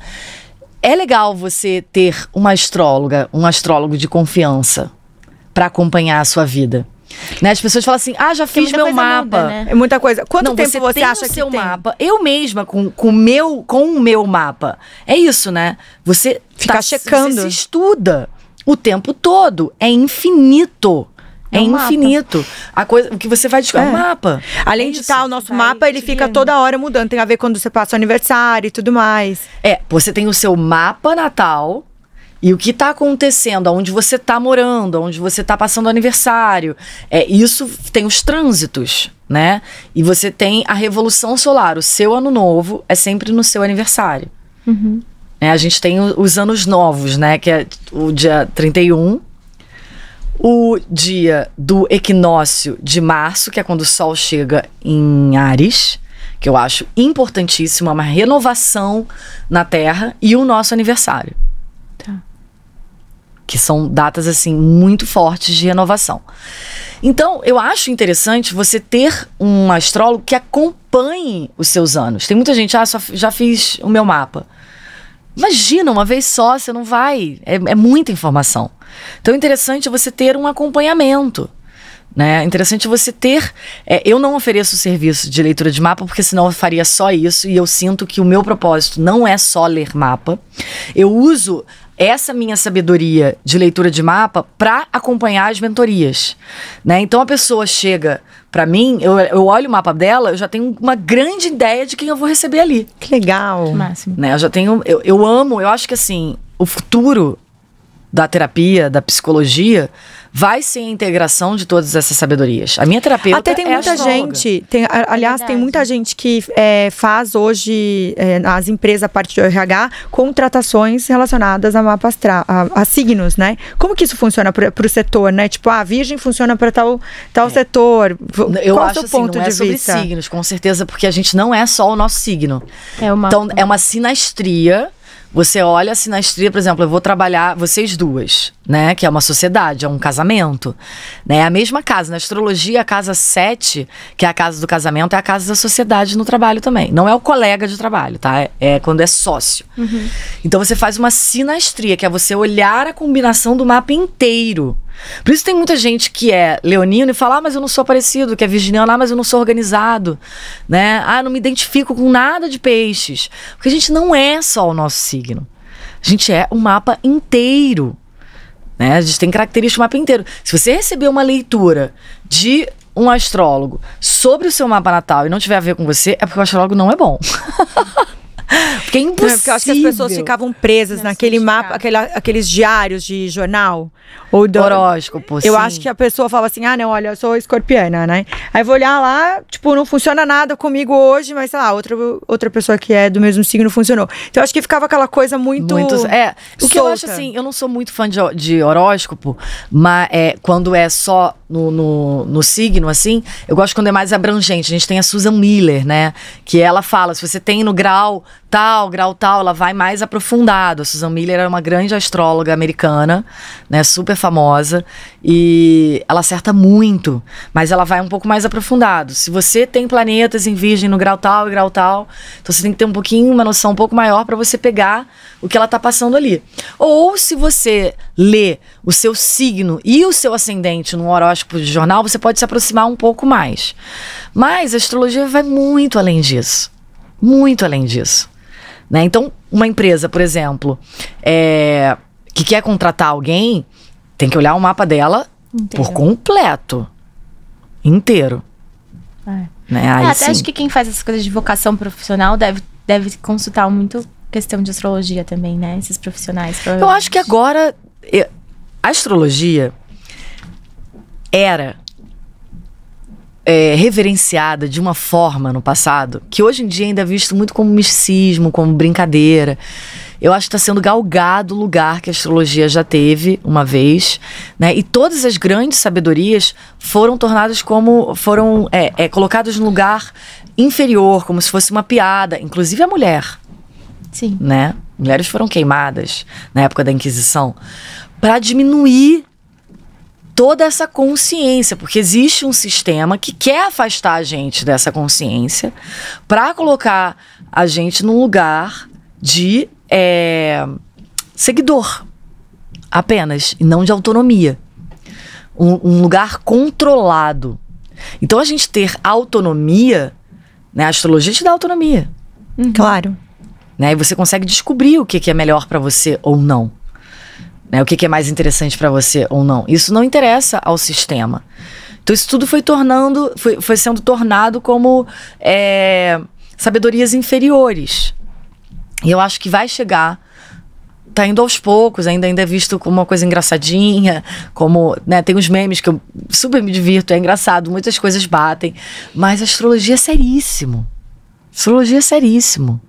[SPEAKER 3] é legal você ter uma astróloga, um astrólogo de confiança para acompanhar a sua vida. Né? As pessoas falam assim: ah, já fiz meu mapa. Muda, né? É muita coisa. Quanto não, tempo você, você acha o seu que tem? mapa? Eu mesma, com, com, meu, com o meu mapa. É isso, né? Você fica tá, checando. Você se estuda o tempo todo. É infinito. É, é, um infinito. Mapa. A
[SPEAKER 2] coisa, o que você vai descobrir é. um é. mapa. Além é de tá tal, o nosso vai é mapa ele fica toda hora mudando. Tem a ver quando você passa o
[SPEAKER 3] aniversário e tudo mais. É, você tem o seu mapa natal e o que está acontecendo, aonde você está morando, aonde você está passando aniversário. É, isso tem os trânsitos, né? E você tem a revolução solar. O seu ano novo é sempre no seu aniversário. Uhum. É, a gente tem os anos novos, né? Que é o dia 31 o dia do equinócio de março, que é quando o Sol chega em Ares, que eu acho importantíssimo, é uma renovação na Terra, e o nosso aniversário. Tá. Que são datas, assim, muito fortes de renovação. Então, eu acho interessante você ter um astrólogo que acompanhe os seus anos. Tem muita gente, ah, só, já fiz o meu mapa. Imagina, uma vez só, você não vai. É, é muita informação. Então é interessante você ter um acompanhamento. Né? É interessante você ter. É, eu não ofereço serviço de leitura de mapa, porque senão eu faria só isso, e eu sinto que o meu propósito não é só ler mapa. Eu uso essa minha sabedoria de leitura de mapa para acompanhar as mentorias, né? Então a pessoa chega para mim, eu, eu olho o mapa dela, eu já tenho uma grande ideia de quem eu vou receber ali. Que legal. Que máximo. Né? Eu já tenho, eu, eu amo, eu acho que assim, o futuro da terapia, da psicologia, vai ser a integração de todas essas sabedorias. A minha terapeuta Até tem é muita gente,
[SPEAKER 2] tem, é aliás, tem muita gente que é, faz hoje é, nas empresas, a partir do RH, contratações relacionadas a mapa astral, a, a signos, né? Como que isso funciona para o setor, né? Tipo, ah, a ah, virgem funciona para tal, tal é. setor.
[SPEAKER 3] Eu Qual é acho o assim, ponto não é sobre signos, com certeza, porque a gente não é só o nosso signo. É uma, então, é uma sinastria você olha assim a sinastria, por exemplo, eu vou trabalhar vocês duas, né? Que é uma sociedade, é um casamento. Né? É a mesma casa. Na astrologia, a casa 7, que é a casa do casamento, é a casa da sociedade no trabalho também. Não é o colega de trabalho, tá? É, é quando é sócio. Uhum. Então você faz uma sinastria, que é você olhar a combinação do mapa inteiro. Por isso tem muita gente que é leonino e fala, ah, mas eu não sou parecido, que é virginiano, ah, mas eu não sou organizado, né? Ah, não me identifico com nada de peixes. Porque a gente não é só o nosso signo. A gente é o um mapa inteiro. Né? A gente tem características do mapa inteiro. Se você receber uma leitura de um astrólogo sobre o seu mapa natal e não tiver a ver com você, é porque o astrólogo não é bom.
[SPEAKER 2] Porque é, é impossível. Não, porque eu acho que as pessoas ficavam presas Não, naquele mapa, aquele, aqueles diários de jornal. Ou do... Horóscopo, sim. Eu acho que a pessoa fala assim, ah, não, olha, eu sou escorpiana, né? Aí vou olhar lá, tipo, não funciona nada comigo hoje, mas sei lá, outra, outra pessoa que é do mesmo signo funcionou. Então eu acho que ficava aquela coisa muito. muito é, solta. o que eu acho assim,
[SPEAKER 3] eu não sou muito fã de, de horóscopo, mas é, quando é só no, no, no, signo, assim, eu gosto quando é mais abrangente. A gente tem a Susan Miller, né? Que ela fala, se você tem no grau tal, grau tal, ela vai mais aprofundado. A Susan Miller era é uma grande astróloga americana, né? Super famosa. E ela acerta muito, mas ela vai um pouco mais aprofundado. Se você tem planetas em virgem no grau tal e grau tal, então você tem que ter um pouquinho, uma noção um pouco maior para você pegar o que ela tá passando ali. Ou se você lê o seu signo e o seu ascendente no horóscopo horóscopo de jornal, você pode se aproximar um pouco mais. Mas a astrologia vai muito além disso. Muito além disso. Né? Então, uma empresa, por exemplo, é, que quer contratar alguém, tem que olhar o mapa dela inteiro. por completo. Inteiro. É. Né? Ah, Aí, é, até sim. acho que
[SPEAKER 1] quem faz essas coisas de vocação profissional deve, deve consultar muito questão de astrologia também, né? Esses profissionais. Eu acho que
[SPEAKER 3] agora. Eu, a astrologia era é, reverenciada de uma forma no passado que hoje em dia ainda é visto muito como misticismo, como brincadeira. Eu acho que está sendo galgado o lugar que a astrologia já teve uma vez, né? E todas as grandes sabedorias foram tornadas como foram é, é, colocadas no lugar inferior, como se fosse uma piada, inclusive a mulher. Sim. Né? Mulheres foram queimadas na época da Inquisição para diminuir toda essa consciência, porque existe um sistema que quer afastar a gente dessa consciência para colocar a gente num lugar de é, seguidor apenas, e não de autonomia. Um, um, lugar controlado. Então a gente ter autonomia, né? A astrologia te dá autonomia. Uhum. Claro. Né? E você consegue descobrir o que, que é melhor para você ou não. Né? O que, que é mais interessante para você ou não. Isso não interessa ao sistema. Então isso tudo foi tornando, foi, foi sendo tornado como é, sabedorias inferiores. E eu acho que vai chegar tá indo aos poucos, ainda, ainda é visto como uma coisa engraçadinha, como, né, tem uns memes que eu super me divirto, é engraçado, muitas coisas batem, mas a astrologia é seríssimo. Astrologia é seríssimo.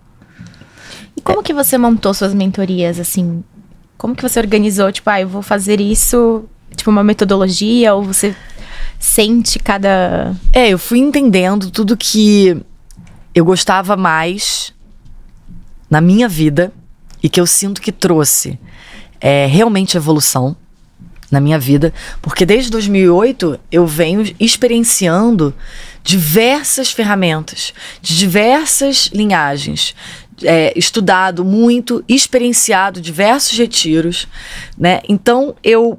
[SPEAKER 3] E como é. que você montou suas mentorias, assim, como que você organizou? Tipo,
[SPEAKER 1] ah, eu vou fazer isso, tipo, uma metodologia, ou você sente cada.
[SPEAKER 3] É, eu fui entendendo tudo que eu gostava mais na minha vida e que eu sinto que trouxe é, realmente evolução na minha vida, porque desde 2008 eu venho experienciando diversas ferramentas, de diversas linhagens, é, estudado muito, experienciado diversos retiros, né? Então eu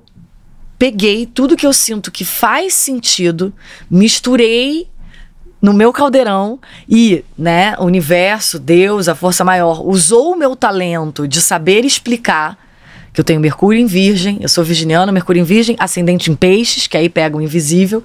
[SPEAKER 3] peguei tudo que eu sinto que faz sentido, misturei no meu caldeirão e, né, o universo, Deus, a força maior usou o meu talento de saber explicar que eu tenho Mercúrio em Virgem, eu sou virginiana, Mercúrio em Virgem, ascendente em Peixes, que aí pega o invisível,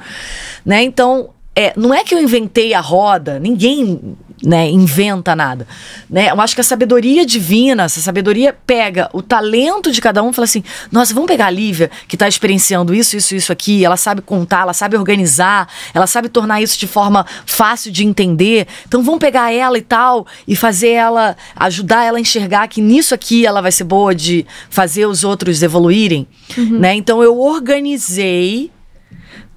[SPEAKER 3] né? Então, é, não é que eu inventei a roda, ninguém né, inventa nada. Né? Eu acho que a sabedoria divina, essa sabedoria pega o talento de cada um e fala assim: nossa, vamos pegar a Lívia, que está experienciando isso, isso, isso aqui, ela sabe contar, ela sabe organizar, ela sabe tornar isso de forma fácil de entender. Então vamos pegar ela e tal, e fazer ela, ajudar ela a enxergar que nisso aqui ela vai ser boa de fazer os outros evoluírem. Uhum. Né? Então eu organizei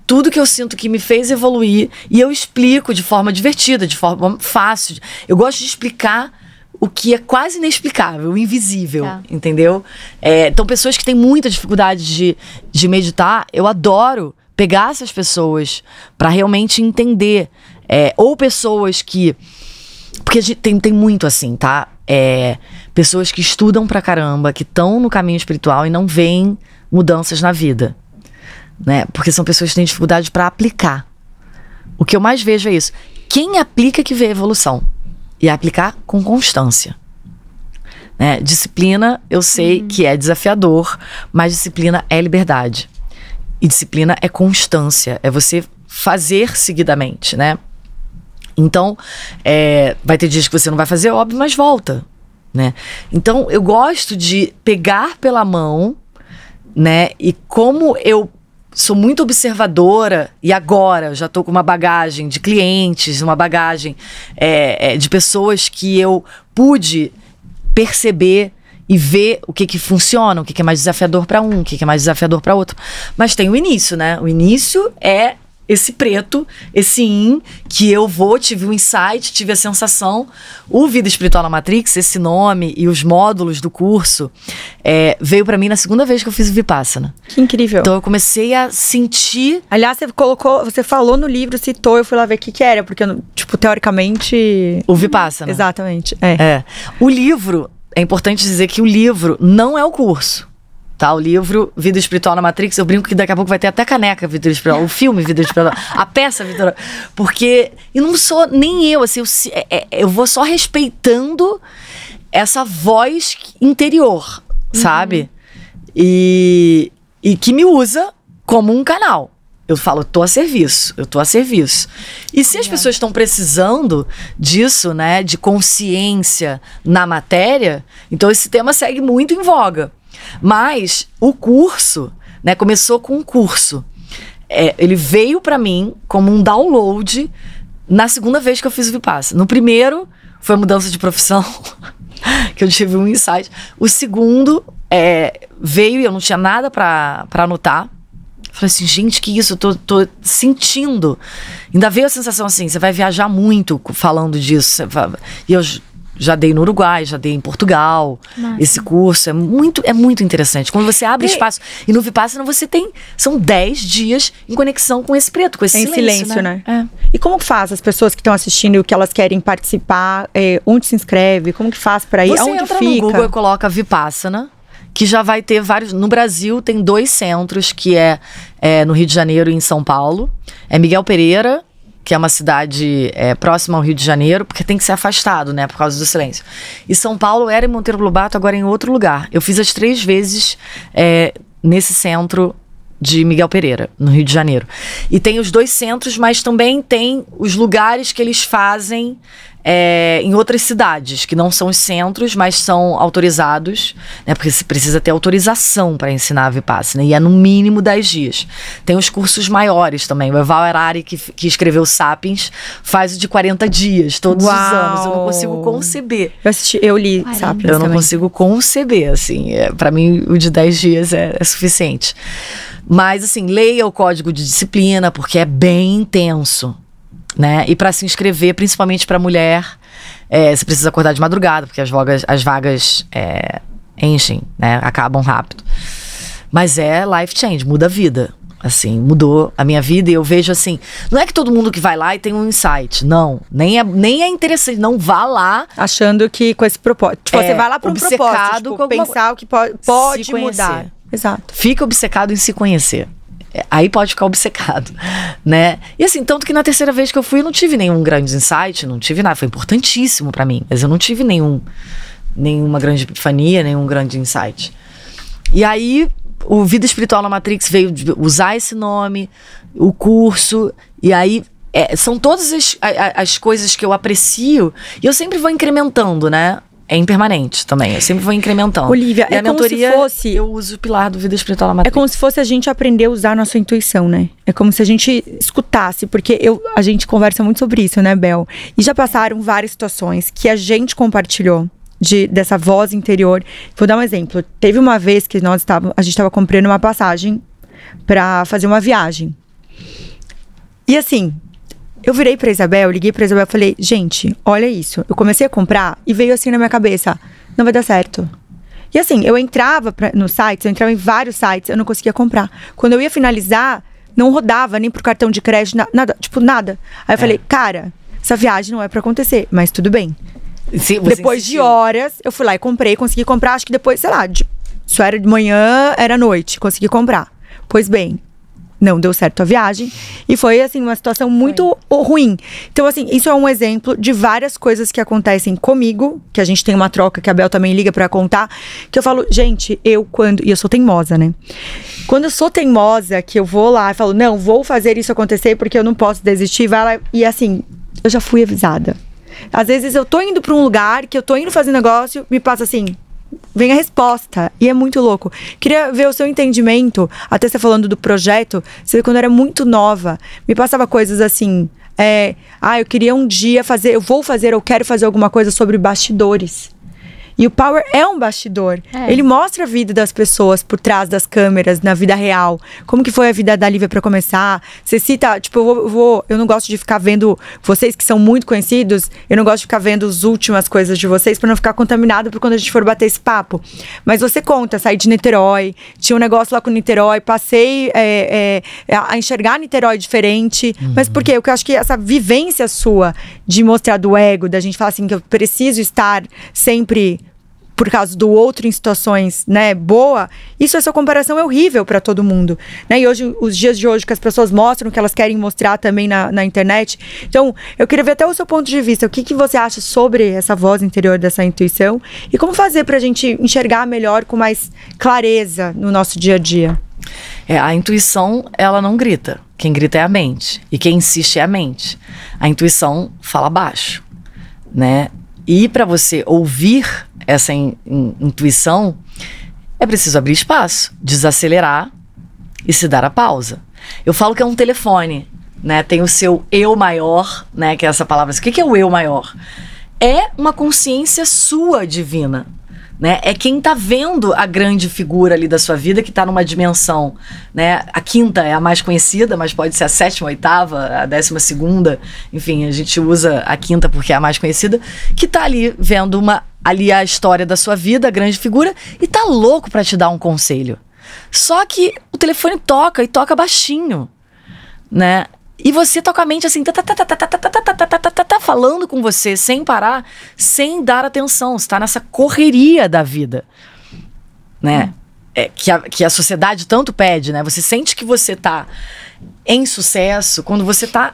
[SPEAKER 3] tudo que eu sinto que me fez evoluir e eu explico de forma divertida, de forma fácil. Eu gosto de explicar o que é quase inexplicável, o invisível, tá. entendeu? É, então, pessoas que têm muita dificuldade de, de meditar, eu adoro pegar essas pessoas para realmente entender. É, ou pessoas que. Porque tem, tem muito assim, tá? É, pessoas que estudam pra caramba, que estão no caminho espiritual e não veem mudanças na vida né? Porque são pessoas que têm dificuldade para aplicar. O que eu mais vejo é isso. Quem aplica que vê evolução e aplicar com constância. Né? Disciplina, eu sei uhum. que é desafiador, mas disciplina é liberdade. E disciplina é constância, é você fazer seguidamente, né? Então, é, vai ter dias que você não vai fazer, óbvio, mas volta, né? Então, eu gosto de pegar pela mão, né? E como eu sou muito observadora e agora já estou com uma bagagem de clientes, uma bagagem é, é, de pessoas que eu pude perceber e ver o que que funciona, o que que é mais desafiador para um, o que que é mais desafiador para outro. Mas tem o início, né? O início é esse preto, esse in, que eu vou, tive o um insight, tive a sensação. O Vida Espiritual na Matrix, esse nome e os módulos do curso, é, veio para mim na segunda vez que eu fiz o Vipassana.
[SPEAKER 2] Que incrível. Então eu comecei a sentir. Aliás, você colocou, você falou no livro, citou, eu fui lá ver o que, que era, porque, tipo, teoricamente. O Vipassana. Exatamente. É.
[SPEAKER 3] é. O livro, é importante dizer que o livro não é o curso tá? O livro Vida Espiritual na Matrix. Eu brinco que daqui a pouco vai ter até caneca Vida Espiritual, o filme Vida Espiritual, a peça Vida Porque eu não sou nem eu, assim, eu, é, é, eu vou só respeitando essa voz interior, uhum. sabe? Uhum. E, e que me usa como um canal. Eu falo, eu tô a serviço, eu tô a serviço. E se as pessoas estão precisando disso, né, de consciência na matéria, então esse tema segue muito em voga. Mas o curso, né, começou com um curso. É, ele veio para mim como um download na segunda vez que eu fiz o Vipassana. No primeiro foi a mudança de profissão, que eu tive um insight. O segundo é, veio e eu não tinha nada para anotar. Falei assim, gente, que isso, eu tô, tô, sentindo. Ainda veio a sensação assim, você vai viajar muito falando disso. E eu já dei no Uruguai, já dei em Portugal. Nossa. Esse curso é muito, é muito interessante. Quando você abre e... espaço e no Vipassana você tem são 10 dias em conexão com esse preto, com esse em silêncio, silêncio né? né?
[SPEAKER 2] É. E como faz as pessoas que estão assistindo e que elas querem participar? É, onde se inscreve?
[SPEAKER 3] Como que faz para ir? Você entra no Google e coloca Vipassana que já vai ter vários. No Brasil tem dois centros, que é, é, no Rio de Janeiro e em São Paulo. É Miguel Pereira que é uma cidade é, próxima ao Rio de Janeiro, porque tem que ser afastado, né, por causa do silêncio. E São Paulo era em Monteiro Lobato, agora em outro lugar. Eu fiz as três vezes é, nesse centro de Miguel Pereira, no Rio de Janeiro. E tem os dois centros, mas também tem os lugares que eles fazem é, em outras cidades, que não são os centros, mas são autorizados, né? Porque você precisa ter autorização para ensinar a Vipassana, né? e é no mínimo 10 dias. Tem os cursos maiores também. O Eval Arari, que, que escreveu Sapiens, faz o de 40 dias, todos Uau. os anos. Eu não consigo conceber. Eu, assisti, eu li Sapiens. Eu também. não consigo conceber, assim. É, para mim, o de 10 dias é, é suficiente. Mas, assim, leia o código de disciplina, porque é bem intenso né? E para se inscrever, principalmente para mulher, é, você precisa acordar de madrugada, porque as vagas, as vagas é, enchem, né? Acabam rápido. Mas é life change, muda a vida. Assim, mudou a minha vida e eu vejo assim. Não é que todo mundo que vai lá e tem um insight. Não. Nem é, nem é interessante. Não vá lá. Achando que com esse propósito. Tipo, é, você vai lá para um propósito. Tipo, com pensar o
[SPEAKER 2] que pode, pode mudar.
[SPEAKER 3] Exato. Fica obcecado em se conhecer aí pode ficar obcecado, né? E assim, tanto que na terceira vez que eu fui, eu não tive nenhum grande insight, não tive nada, foi importantíssimo para mim, mas eu não tive nenhum nenhuma grande epifania, nenhum grande insight. E aí o vida espiritual na Matrix veio usar esse nome, o curso, e aí é, são todas as, as, as coisas que eu aprecio, e eu sempre vou incrementando, né? é impermanente também. Eu sempre vou incrementando. Olivia, e é a mentoria, como se fosse. Eu uso o pilar do vida
[SPEAKER 2] espiritual na matriz. É como se fosse a gente aprender a usar a nossa intuição, né? É como se a gente escutasse, porque eu, a gente conversa muito sobre isso, né, Bel? E já passaram várias situações que a gente compartilhou. De, dessa voz interior. Vou dar um exemplo. Teve uma vez que nós estávamos, a gente estava comprando uma passagem para fazer uma viagem. E assim, eu virei pra Isabel, liguei pra Isabel e falei, gente, olha isso. Eu comecei a comprar e veio assim na minha cabeça, não vai dar certo. E assim, eu entrava pra, no site, eu entrava em vários sites, eu não conseguia comprar. Quando eu ia finalizar, não rodava nem pro cartão de crédito, na, nada, tipo, nada. Aí eu é. falei, cara, essa viagem não é para acontecer, mas tudo bem.
[SPEAKER 3] Sim, depois insistiu. de
[SPEAKER 2] horas, eu fui lá e comprei, consegui comprar, acho que depois, sei lá, de, só era de manhã, era noite, consegui comprar. Pois bem, não deu certo a viagem. E foi, assim, uma situação muito foi. ruim. Então, assim, isso é um exemplo de várias coisas que acontecem comigo, que a gente tem uma troca que a Bel também liga para contar, que eu falo, gente, eu quando. E eu sou teimosa, né? Quando eu sou teimosa, que eu vou lá e falo, não, vou fazer isso acontecer porque eu não posso desistir, vai lá. E assim, eu já fui avisada. Às vezes eu tô indo para um lugar que eu tô indo fazer negócio, me passa assim, vem a resposta. E é muito louco. Queria ver o seu entendimento, até você falando do projeto, você quando era muito nova, me passava coisas assim. É, ah, eu queria um dia fazer, eu vou fazer, eu quero fazer alguma coisa sobre bastidores. E o Power é um bastidor. É. Ele mostra a vida das pessoas por trás das câmeras, na vida real. Como que foi a vida da Lívia para começar? Você cita, tipo, eu vou, eu não gosto de ficar vendo vocês que são muito conhecidos, eu não gosto de ficar vendo as últimas coisas de vocês para não ficar contaminado por quando a gente for bater esse papo. Mas você conta, saí de Niterói, tinha um negócio lá com Niterói, passei é, é, a enxergar Niterói diferente. Uhum. Mas por quê? Porque eu acho que essa vivência sua de mostrar do ego, da gente falar assim que eu preciso estar sempre por causa do outro em situações, né, boa, isso essa comparação é horrível para todo mundo, né? E hoje os dias de hoje que as pessoas mostram que elas querem mostrar também na, na internet. Então, eu queria ver até o seu ponto de vista, o que que você acha sobre essa voz interior dessa intuição e como fazer para a gente enxergar melhor com mais clareza no nosso dia a
[SPEAKER 3] dia. É, a intuição, ela não grita. Quem grita é a mente e quem insiste é a mente. A intuição fala baixo, né? E para você ouvir essa in, in, intuição, é preciso abrir espaço, desacelerar e se dar a pausa. Eu falo que é um telefone, né? Tem o seu eu maior, né? Que é essa palavra. O que, que é o eu maior? É uma consciência sua divina. Né? É quem está vendo a grande figura ali da sua vida que está numa dimensão, né? A quinta é a mais conhecida, mas pode ser a sétima, a oitava, a décima segunda, enfim, a gente usa a quinta porque é a mais conhecida, que está ali vendo uma ali a história da sua vida, a grande figura, e tá louco para te dar um conselho. Só que o telefone toca e toca baixinho, né? E você toca a mente assim, tá, tá, tá, tá, tá, tá, tá, tá, tá, tá, tá, tá, falando com você sem parar, sem dar atenção. Você tá nessa correria da vida, né? É, que, a, que a sociedade tanto pede, né? Você sente que você tá em sucesso quando você tá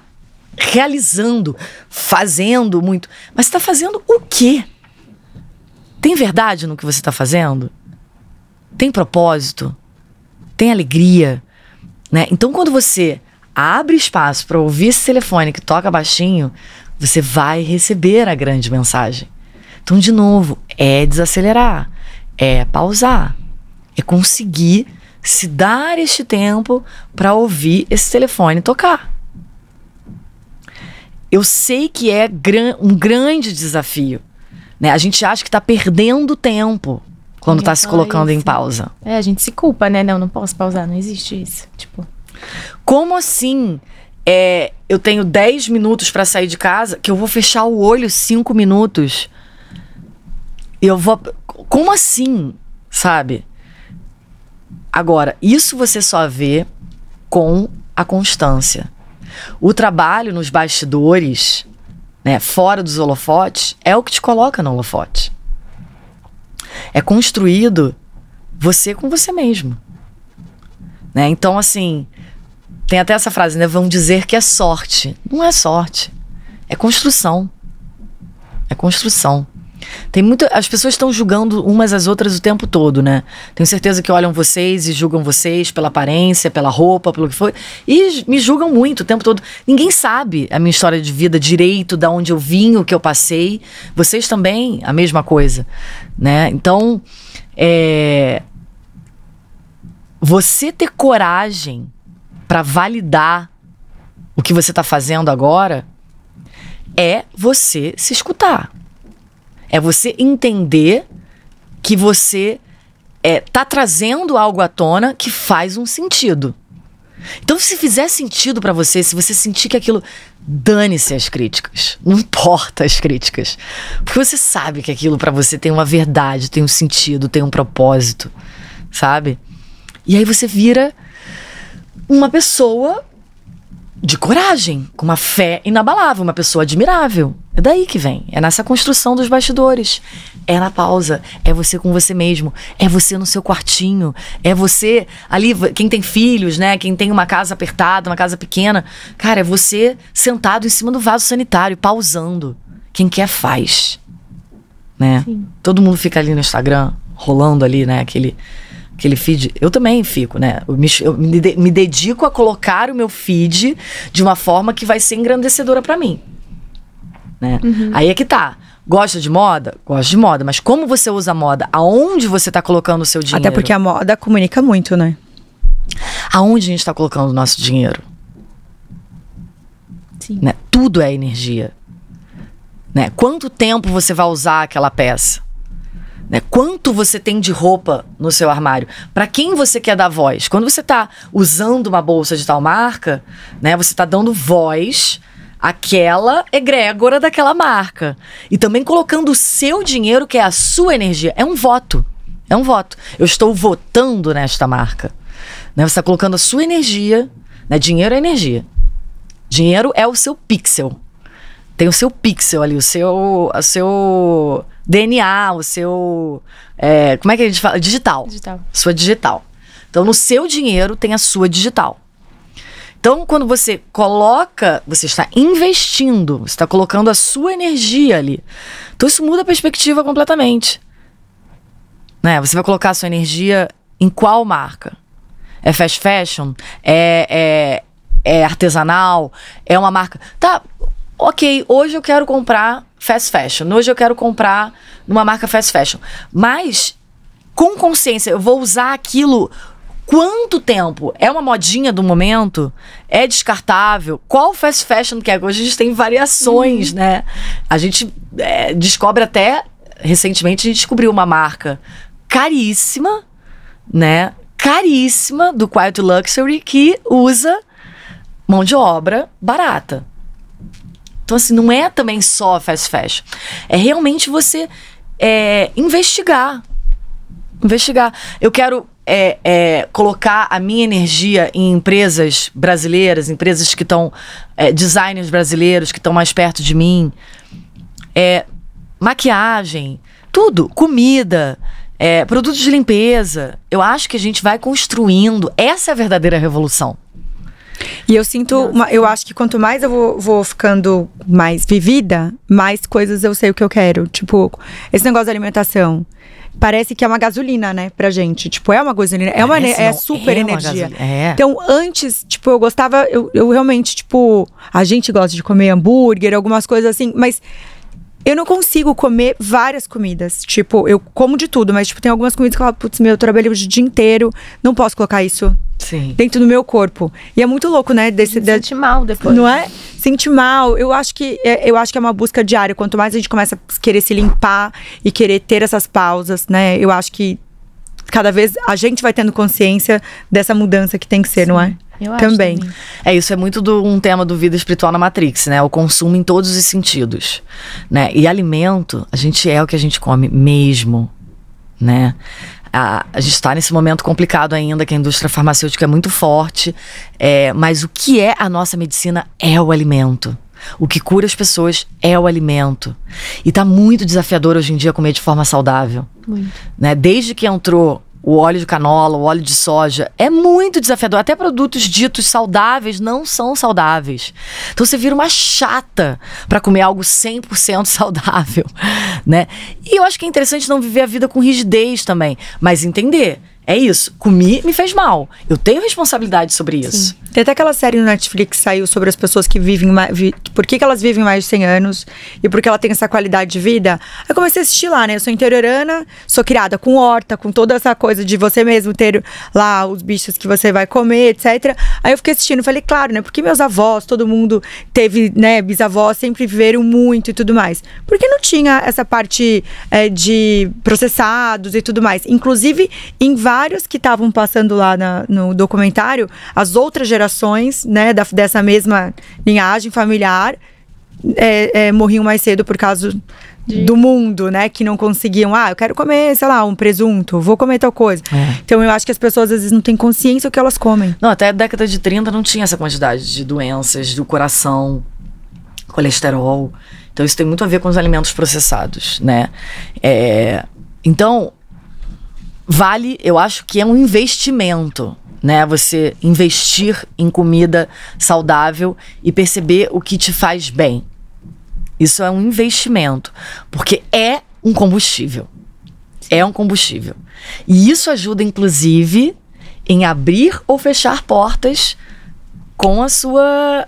[SPEAKER 3] realizando, fazendo muito. Mas tá fazendo o quê? Tem verdade no que você está fazendo? Tem propósito? Tem alegria? Né? Então, quando você abre espaço para ouvir esse telefone que toca baixinho, você vai receber a grande mensagem. Então, de novo, é desacelerar, é pausar, é conseguir se dar este tempo para ouvir esse telefone tocar. Eu sei que é gran um grande desafio, né? A gente acha que está perdendo tempo quando está é, é se colocando isso. em pausa.
[SPEAKER 1] É, a gente se culpa, né? Não, não posso pausar, não existe isso. Tipo.
[SPEAKER 3] Como assim? É, eu tenho 10 minutos para sair de casa, que eu vou fechar o olho 5 minutos. Eu vou. Como assim? Sabe? Agora, isso você só vê com a constância. O trabalho nos bastidores né, fora dos holofotes, é o que te coloca no holofote. É construído você com você mesmo. Né? Então, assim, tem até essa frase, né? Vão dizer que é sorte. Não é sorte. É construção. É construção. Tem muita, as pessoas estão julgando umas às outras o tempo todo, né? Tenho certeza que olham vocês e julgam vocês pela aparência, pela roupa, pelo que foi, e me julgam muito o tempo todo. Ninguém sabe a minha história de vida direito, da onde eu vim, o que eu passei. Vocês também, a mesma coisa, né? Então, é... você ter coragem para validar o que você está fazendo agora é você se escutar é você entender que você é, tá trazendo algo à tona que faz um sentido. Então, se fizer sentido para você, se você sentir que aquilo. Dane-se as críticas. Não importa as críticas. Porque você sabe que aquilo para você tem uma verdade, tem um sentido, tem um propósito. Sabe? E aí você vira uma pessoa de coragem, com uma fé inabalável, uma pessoa admirável. É daí que vem. É nessa construção dos bastidores. É na pausa. É você com você mesmo. É você no seu quartinho. É você ali, quem tem filhos, né? Quem tem uma casa apertada, uma casa pequena. Cara, é você sentado em cima do vaso sanitário, pausando. Quem quer faz. Né? Sim. Todo mundo fica ali no Instagram, rolando ali, né? Aquele aquele feed. Eu também fico, né? Eu me, eu me dedico a colocar o meu feed de uma forma que vai ser engrandecedora para mim. Né? Uhum. Aí é que tá. Gosta de moda? Gosta de moda, mas como você usa a moda? Aonde você está colocando o seu dinheiro? Até porque a
[SPEAKER 2] moda comunica muito,
[SPEAKER 3] né? Aonde a gente está colocando o nosso dinheiro? Sim. Né? Tudo é energia. Né? Quanto tempo você vai usar aquela peça? Né? Quanto você tem de roupa no seu armário? Para quem você quer dar voz? Quando você está usando uma bolsa de tal marca, né, você está dando voz àquela egrégora daquela marca. E também colocando o seu dinheiro, que é a sua energia. É um voto. É um voto. Eu estou votando nesta marca. Né? Você está colocando a sua energia. Né? Dinheiro é energia. Dinheiro é o seu pixel. Tem o seu pixel ali, o seu, a seu, DNA, o seu. É, como é que a gente fala? Digital. Digital. Sua digital. Então, no seu dinheiro tem a sua digital. Então, quando você coloca, você está investindo, você está colocando a sua energia ali. Então, isso muda a perspectiva completamente. Né? Você vai colocar a sua energia em qual marca? É fast fashion? É, é, é artesanal? É uma marca. Tá, ok, hoje eu quero comprar fast fashion. Hoje eu quero comprar numa marca fast fashion. Mas com consciência, eu vou usar aquilo quanto tempo? É uma modinha do momento? É descartável? Qual fast fashion que é? Hoje a gente tem variações, hum. né? A gente é, descobre até. Recentemente a gente descobriu uma marca caríssima, né? Caríssima do Quiet Luxury que usa mão de obra barata. Então, assim, não é também só fast fashion. É realmente você é, investigar. Investigar. Eu quero é, é, colocar a minha energia em empresas brasileiras, empresas que estão. É, designers brasileiros que estão mais perto de mim. É, maquiagem, tudo. Comida. É, produtos de limpeza. Eu acho que a gente vai construindo. Essa é a verdadeira revolução. E eu sinto, uma, eu acho que quanto mais eu vou,
[SPEAKER 2] vou, ficando mais vivida, mais coisas eu sei o que eu quero. Tipo, esse negócio da alimentação. Parece que é uma gasolina, né, pra gente. Tipo, é uma gasolina, é uma Parece, é super é energia. É. Então, antes, tipo, eu gostava, eu, eu realmente, tipo, a gente gosta de comer hambúrguer, algumas coisas assim, mas eu não consigo comer várias comidas. Tipo, eu como de tudo, mas tipo, tem algumas comidas que eu falo, putz, meu, eu trabalhei o dia inteiro, não posso colocar isso Sim. dentro do meu corpo. E é muito louco, né? Desse, de... Sente mal depois. Não é? Sente mal. Eu acho que é, eu acho que é uma busca diária. Quanto mais a gente começa a querer se limpar e querer ter essas pausas, né? Eu acho que cada vez a gente vai tendo consciência dessa mudança que tem que ser, Sim. não
[SPEAKER 3] é? Eu também. acho. Também. É, isso é muito do, um tema do vida espiritual na Matrix, né? O consumo em todos os sentidos, né? E alimento, a gente é o que a gente come mesmo, né? A, a gente está nesse momento complicado ainda, que a indústria farmacêutica é muito forte, é, mas o que é a nossa medicina é o alimento. O que cura as pessoas é o alimento. E está muito desafiador hoje em dia comer de forma saudável. Muito. Né? Desde que entrou o óleo de canola, o óleo de soja, é muito desafiador. Até produtos ditos saudáveis não são saudáveis. Então você vira uma chata para comer algo 100% saudável, né? E eu acho que é interessante não viver a vida com rigidez também, mas entender é isso. Comi, me fez mal. Eu tenho responsabilidade sobre isso. Sim. Tem até aquela série
[SPEAKER 2] no Netflix que saiu sobre as pessoas que vivem mais. Vi, por que, que elas vivem mais de 100 anos e por que ela tem essa qualidade de vida. Eu comecei a assistir lá, né? Eu sou interiorana, sou criada com horta, com toda essa coisa de você mesmo ter lá os bichos que você vai comer, etc. Aí eu fiquei assistindo, e falei, claro, né? Porque meus avós, todo mundo teve, né? Bisavós sempre viveram muito e tudo mais. Porque não tinha essa parte é, de processados e tudo mais. Inclusive, em vários vários que estavam passando lá na, no documentário, as outras gerações, né, da, dessa mesma linhagem familiar, é, é, morriam mais cedo por causa de... do mundo, né? Que não conseguiam, ah, eu quero comer, sei lá, um presunto, vou comer tal coisa. É. Então eu acho que as pessoas às vezes não têm consciência
[SPEAKER 3] do que elas comem. Não, até a década de 30 não tinha essa quantidade de doenças do coração, colesterol. Então isso tem muito a ver com os alimentos processados, né? É, então, vale, eu acho que é um investimento, né? Você investir em comida saudável e perceber o que te faz bem. Isso é um investimento, porque é um combustível. É um combustível. E isso ajuda, inclusive, em abrir ou fechar portas com a sua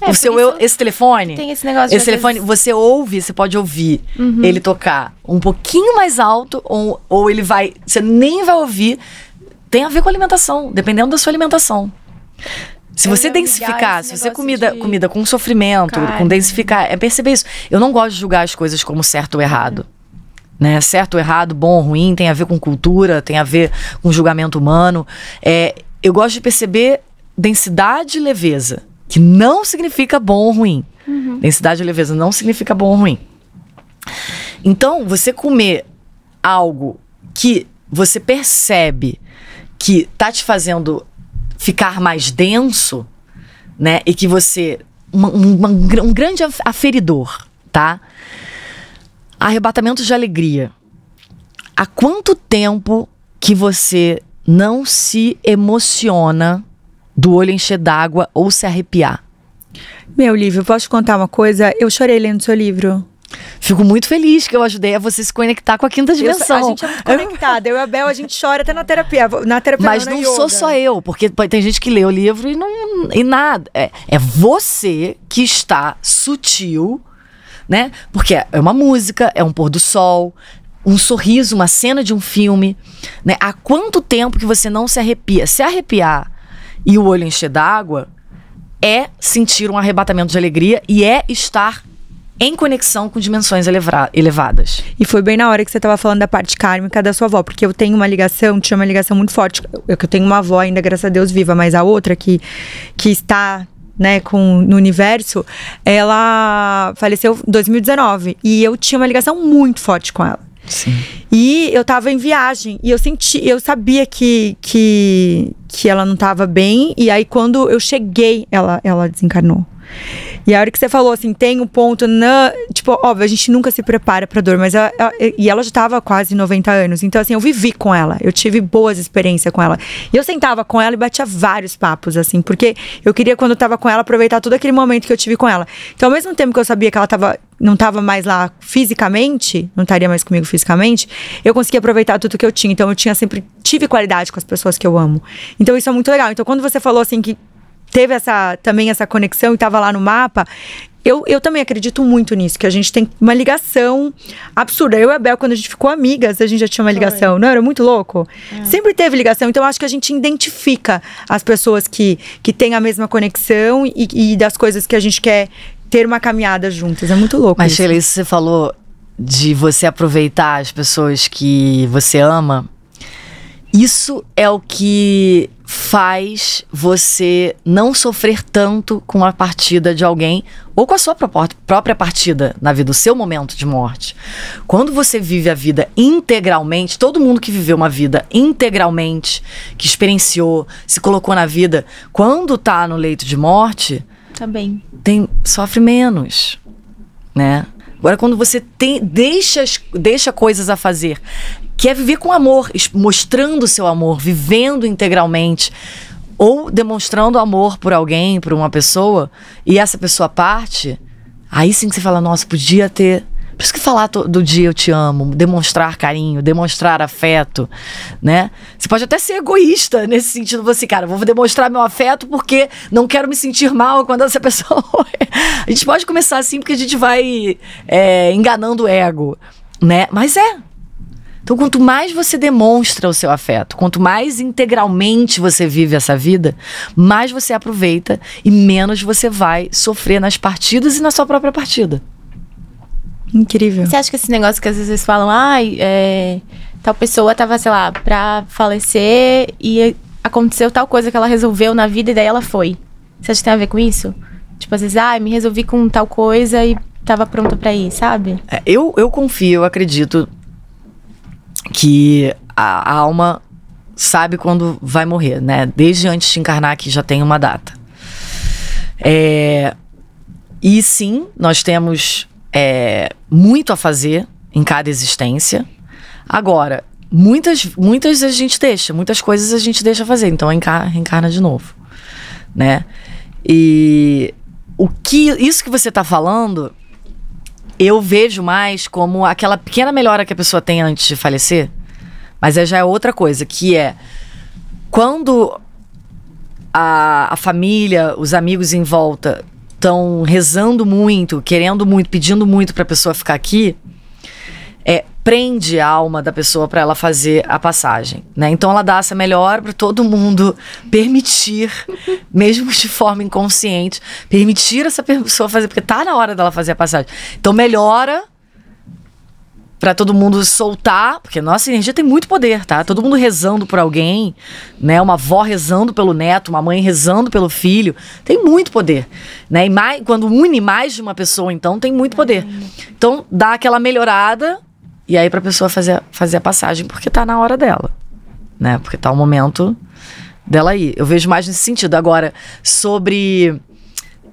[SPEAKER 3] é, o seu eu, esse telefone. Tem esse negócio. Esse telefone, vezes... você ouve, você pode ouvir uhum. ele tocar um pouquinho mais alto, ou, ou ele vai. Você nem vai ouvir. Tem a ver com alimentação, dependendo da sua alimentação. Se você densificar, se você comida, de... comida com sofrimento, Carne. com densificar, é perceber isso. Eu não gosto de julgar as coisas como certo ou errado. Né? Certo ou errado, bom ou ruim, tem a ver com cultura, tem a ver com julgamento humano. É, eu gosto de perceber densidade e leveza que não significa bom ou ruim. Uhum. Densidade e leveza não significa bom ou ruim. Então, você comer algo que você percebe que tá te fazendo ficar mais denso, né? E que você. Uma, uma, um grande aferidor, tá? Arrebatamento de alegria. Há quanto tempo que você não se emociona do olho encher d'água ou se arrepiar. Meu livro,
[SPEAKER 2] posso te contar uma coisa? Eu chorei lendo seu livro. Fico muito feliz que eu ajudei a você se conectar
[SPEAKER 3] com a quinta dimensão. Eu, a gente é conectada. Eu e a Bel, a gente chora até na terapia. Na terapia Mas não, não sou só eu, porque tem gente que lê o livro e não. e nada. É, é você que está sutil, né? Porque é uma música, é um pôr do sol, um sorriso, uma cena de um filme. Né? Há quanto tempo que você não se arrepia? Se arrepiar e o olho encher d'água é sentir um arrebatamento de alegria e é estar em conexão com dimensões eleva elevadas. E foi bem na hora que
[SPEAKER 2] você estava falando da parte kármica da sua avó, porque eu tenho uma ligação, tinha uma ligação muito forte. Eu, tenho uma avó ainda, graças a Deus, viva, mas a outra que, que está né, com, no universo, ela faleceu em 2019. E eu tinha uma ligação muito forte com ela. Sim. E eu tava em viagem e eu senti, eu sabia que que, que ela não tava bem e aí quando eu cheguei, ela ela desencarnou. E a hora que você falou assim, tem um ponto na. Tipo, óbvio, a gente nunca se prepara pra dor, mas. Ela, e ela já tava quase 90 anos. Então, assim, eu vivi com ela. Eu tive boas experiências com ela. E eu sentava com ela e batia vários papos, assim, porque eu queria, quando eu tava com ela, aproveitar todo aquele momento que eu tive com ela. Então, ao mesmo tempo que eu sabia que ela tava, não tava mais lá fisicamente, não estaria mais comigo fisicamente, eu conseguia aproveitar tudo que eu tinha. Então, eu tinha sempre. Tive qualidade com as pessoas que eu amo. Então, isso é muito legal. Então, quando você falou assim que teve essa também essa conexão e estava lá no mapa. Eu, eu também acredito muito nisso, que a gente tem uma ligação absurda. Eu e a Bel, quando a gente ficou amigas, a gente já tinha uma ligação, Foi. não era muito louco? É. Sempre teve ligação, então acho que a gente identifica as pessoas que, que têm a mesma conexão e, e das coisas que a gente quer
[SPEAKER 3] ter uma caminhada juntas. É muito louco. Mas, isso. Sheila, isso você falou de você aproveitar as pessoas que você ama. Isso é o que faz você não sofrer tanto com a partida de alguém ou com a sua própria partida na vida, o seu momento de morte. Quando você vive a vida integralmente, todo mundo que viveu uma vida integralmente, que experienciou, se colocou na vida, quando tá no leito de morte, tá bem. Tem sofre menos, né? Agora, quando você tem, deixa, deixa coisas a fazer, quer é viver com amor, mostrando o seu amor, vivendo integralmente, ou demonstrando amor por alguém, por uma pessoa, e essa pessoa parte, aí sim que você fala, nossa, podia ter. Por isso que falar todo dia eu te amo, demonstrar carinho, demonstrar afeto, né? Você pode até ser egoísta nesse sentido. Você, assim, cara, vou demonstrar meu afeto porque não quero me sentir mal quando essa pessoa. a gente pode começar assim porque a gente vai é, enganando o ego, né? Mas é. Então, quanto mais você demonstra o seu afeto, quanto mais integralmente você vive essa vida, mais você aproveita e menos você vai sofrer nas partidas e na sua própria partida. Incrível.
[SPEAKER 1] Você acha que esse negócio que às vezes falam, ai, ah, é tal pessoa tava, sei lá, pra falecer e aconteceu tal coisa que ela resolveu na vida e daí ela foi. Você acha que tem a ver com isso? Tipo, às vezes, ah, me resolvi com tal coisa e tava pronta para ir, sabe?
[SPEAKER 3] É, eu, eu confio, eu acredito que a, a, alma sabe quando vai morrer, né? Desde antes de encarnar que já tem uma data. É, e sim, nós temos é, muito a fazer em cada existência. Agora, muitas, muitas a gente deixa, muitas coisas a gente deixa fazer, então reencarna, reencarna de novo, né? E o que isso que você está falando, eu vejo mais como aquela pequena melhora que a pessoa tem antes de falecer, mas é já é outra coisa, que é quando a, a família, os amigos em volta estão rezando muito, querendo muito, pedindo muito para a pessoa ficar aqui, é prende a alma da pessoa para ela fazer a passagem, né? Então ela dá essa melhor para todo mundo permitir, mesmo de forma inconsciente, permitir essa pessoa fazer, porque tá na hora dela fazer a passagem. Então melhora para todo mundo soltar, porque nossa energia tem muito poder, tá? Todo mundo rezando por alguém, né? Uma avó rezando pelo neto, uma mãe rezando pelo filho, tem muito poder, né? E mais, quando une mais de uma pessoa, então tem muito poder. Então dá aquela melhorada e aí pra pessoa fazer, fazer a passagem, porque tá na hora dela, né? Porque tá o momento dela aí. Eu vejo mais nesse sentido. Agora, sobre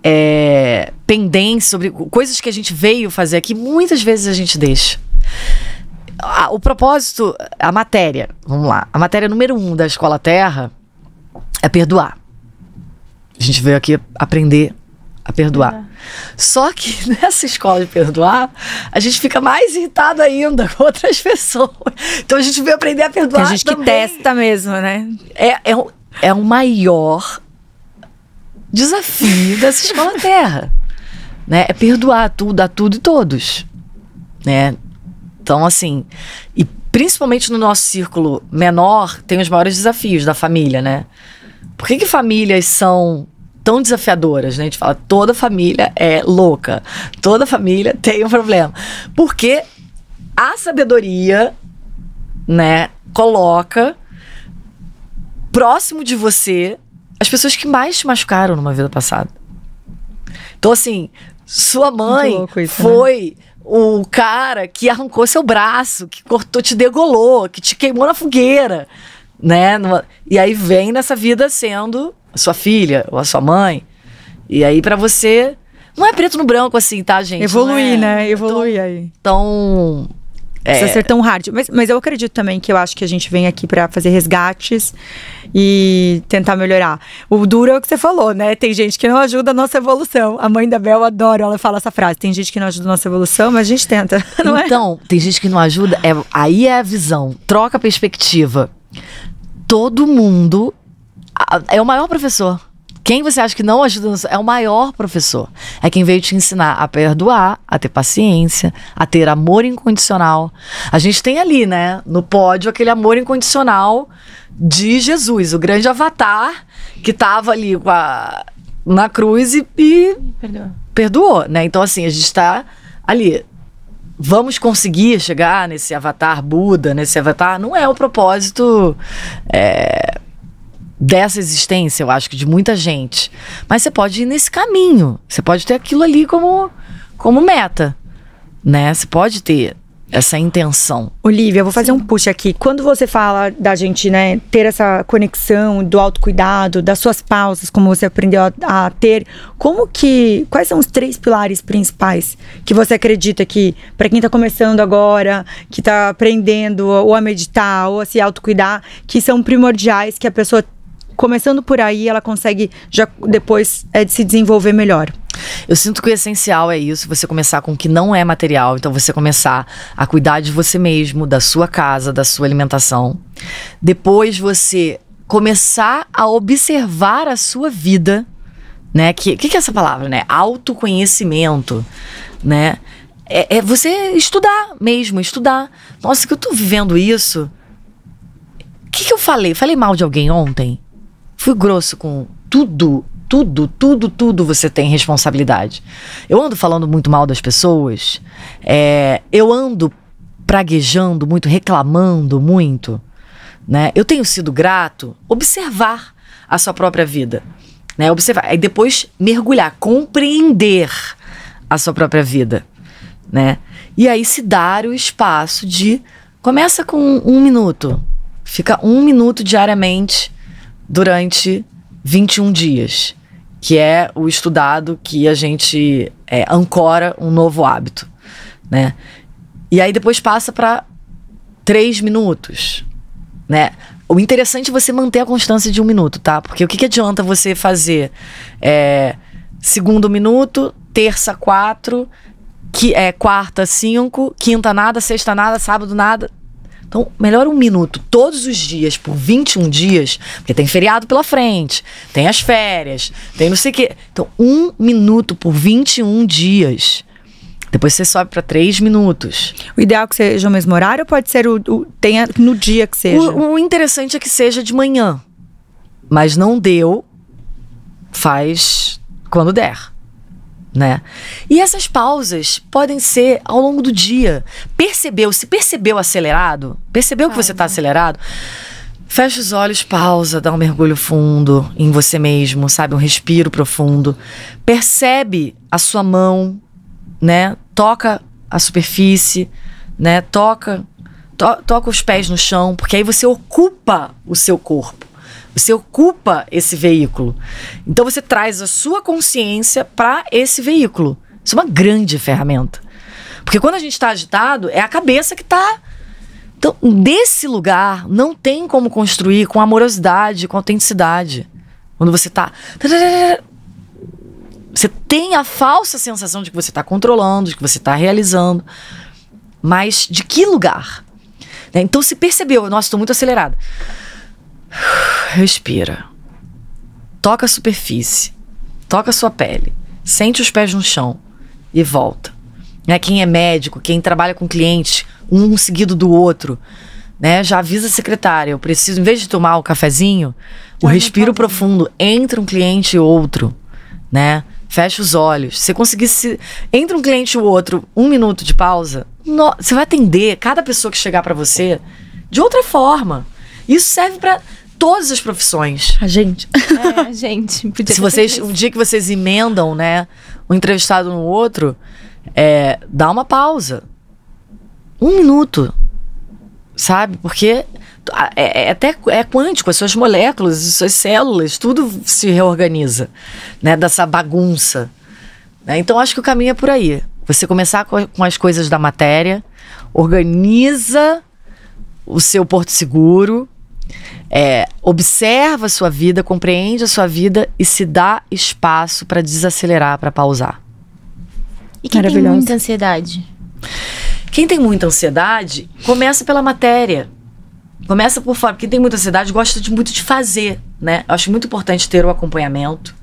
[SPEAKER 3] é, pendência, sobre coisas que a gente veio fazer aqui, muitas vezes a gente deixa. Ah, o propósito, a matéria, vamos lá. A matéria número um da Escola Terra é perdoar. A gente veio aqui aprender a perdoar. É. Só que nessa escola de perdoar, a gente fica mais irritado ainda com outras pessoas. Então a gente veio aprender a perdoar. Tem gente também. que testa mesmo, né? É, é, o, é o maior desafio dessa escola terra. Né? É perdoar tudo, a tudo e todos. Né? Então, assim, e principalmente no nosso círculo menor, tem os maiores desafios da família, né? Por que, que famílias são tão desafiadoras, né? A gente fala, toda família é louca, toda família tem um problema. Porque a sabedoria, né, coloca próximo de você as pessoas que mais te machucaram numa vida passada. Então, assim, sua mãe isso, né? foi. Né? O cara que arrancou seu braço, que cortou, te degolou, que te queimou na fogueira, né? E aí vem nessa vida sendo a sua filha ou a sua mãe. E aí para você não é preto no branco assim, tá, gente? Evoluir, é, né? Evoluir aí. Então, é... Precisa ser
[SPEAKER 2] tão hard. Mas, mas eu acredito também que eu acho que a gente vem aqui para fazer resgates e tentar melhorar. O duro é o que você falou, né? Tem gente que não ajuda a nossa evolução. A mãe da Bel adora,
[SPEAKER 3] ela fala essa frase. Tem gente que não ajuda a nossa evolução, mas a gente tenta. É? então, é? tem gente que não ajuda. É, aí é a visão. Troca a perspectiva. Todo mundo é o maior professor. Quem você acha que não ajuda é o maior professor. É quem veio te ensinar a perdoar, a ter paciência, a ter amor incondicional. A gente tem ali, né, no pódio, aquele amor incondicional de Jesus, o grande avatar que estava ali a, na cruz e, e perdoou. perdoou, né? Então, assim, a gente está ali. Vamos conseguir chegar nesse avatar Buda, nesse avatar? Não é o propósito. É dessa existência, eu acho que de muita gente. Mas você pode ir nesse caminho. Você pode ter aquilo ali como, como meta. Né? Você pode ter essa intenção.
[SPEAKER 2] Olivia, eu vou fazer Sim. um push aqui. Quando você fala da gente, né, ter essa conexão do autocuidado, das suas pausas, como você aprendeu a, a, ter, como que quais são os três pilares principais que você acredita que para quem tá começando agora, que tá aprendendo ou a meditar ou a se autocuidar, que são primordiais que a pessoa começando
[SPEAKER 3] por aí, ela consegue já depois é, de se desenvolver melhor. Eu sinto que o essencial é isso, você começar com o que não é material. Então, você começar a cuidar de você mesmo, da sua casa, da sua alimentação. Depois, você começar a observar a sua vida, né? Que, que, que é essa palavra, né? Autoconhecimento, né? É, é você estudar mesmo, estudar. Nossa, que eu tô vivendo isso. O que, que eu falei? Falei mal de alguém ontem? fui grosso com tudo, tudo, tudo, tudo você tem responsabilidade. Eu ando falando muito mal das pessoas, é, eu ando praguejando muito, reclamando muito. Né? Eu tenho sido grato observar a sua própria vida, né? Observar e depois mergulhar, compreender a sua própria vida, né? E aí se dar o espaço de começa com um minuto, fica um minuto diariamente durante 21 dias, que é o estudado que a gente é, ancora um novo hábito, né? E aí depois passa para três minutos, né? O interessante é você manter a constância de um minuto, tá? Porque o que, que adianta você fazer é, segundo minuto, terça quatro, que é quarta cinco, quinta nada, sexta nada, sábado nada, então, melhor um minuto todos os dias, por 21 dias, porque tem feriado pela frente, tem as férias, tem não sei o quê. Então, um minuto por 21 dias. Depois você sobe para três minutos. O ideal é que seja o mesmo horário ou pode ser o, o tenha no dia que seja? O, o interessante é que seja de manhã. Mas não deu, faz quando der né? E essas pausas podem ser ao longo do dia. Percebeu? Se percebeu acelerado? Percebeu que você está acelerado? Fecha os olhos, pausa, dá um mergulho fundo em você mesmo, sabe? Um respiro profundo. Percebe a sua mão, né? Toca a superfície, né? Toca to toca os pés no chão, porque aí você ocupa o seu corpo. Você ocupa esse veículo. Então você traz a sua consciência para esse veículo. Isso é uma grande ferramenta. Porque quando a gente está agitado, é a cabeça que está. Então, desse lugar, não tem como construir com amorosidade, com autenticidade. Quando você está. Você tem a falsa sensação de que você está controlando, de que você está realizando. Mas de que lugar? Né? Então, se percebeu, nossa, estou muito acelerada. Respira. Toca a superfície. Toca a sua pele. Sente os pés no chão e volta. Né? Quem é médico, quem trabalha com clientes, um seguido do outro, né? Já avisa a secretária, eu preciso, em vez de tomar o cafezinho, o respiro profundo entre um cliente e outro, né? Fecha os olhos. Se conseguir se entre um cliente e o outro, um minuto de pausa, no... você vai atender cada pessoa que chegar para você de outra forma. Isso serve para todas as profissões. A gente.
[SPEAKER 1] É, a gente. Podia Se vocês, um
[SPEAKER 3] dia que vocês emendam, né, um entrevistado no outro, é, dá uma pausa. Um minuto. Sabe? Porque é, é, até é quântico, as suas moléculas, as suas células, tudo se reorganiza, né, dessa bagunça. Né? Então acho que o caminho é por aí. Você começar com, com as coisas da matéria, organiza o seu porto seguro, é, observa a sua vida, compreende a sua vida e se dá espaço para desacelerar, para pausar. E quem tem muita ansiedade? Quem tem muita ansiedade, começa pela matéria. Começa por fora. Quem tem muita ansiedade gosta de, muito de fazer, né? acho muito importante ter o acompanhamento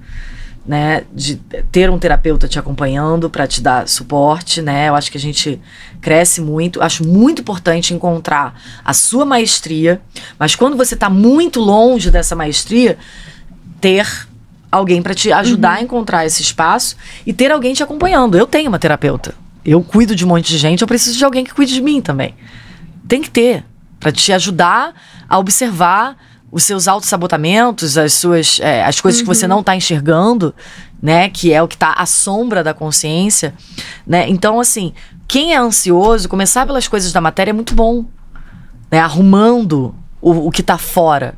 [SPEAKER 3] né, de ter um terapeuta te acompanhando para te dar suporte, né? Eu acho que a gente cresce muito. Acho muito importante encontrar a sua maestria, mas quando você está muito longe dessa maestria, ter alguém para te ajudar uhum. a encontrar esse espaço e ter alguém te acompanhando. Eu tenho uma terapeuta. Eu cuido de um monte de gente, eu preciso de alguém que cuide de mim também. Tem que ter para te ajudar a observar os seus autossabotamentos, as suas é, as coisas uhum. que você uhum. não está enxergando, né, que é o que está à sombra da consciência, né? Então assim, quem é ansioso, começar pelas coisas da matéria é muito bom, né? Arrumando o, o que está fora,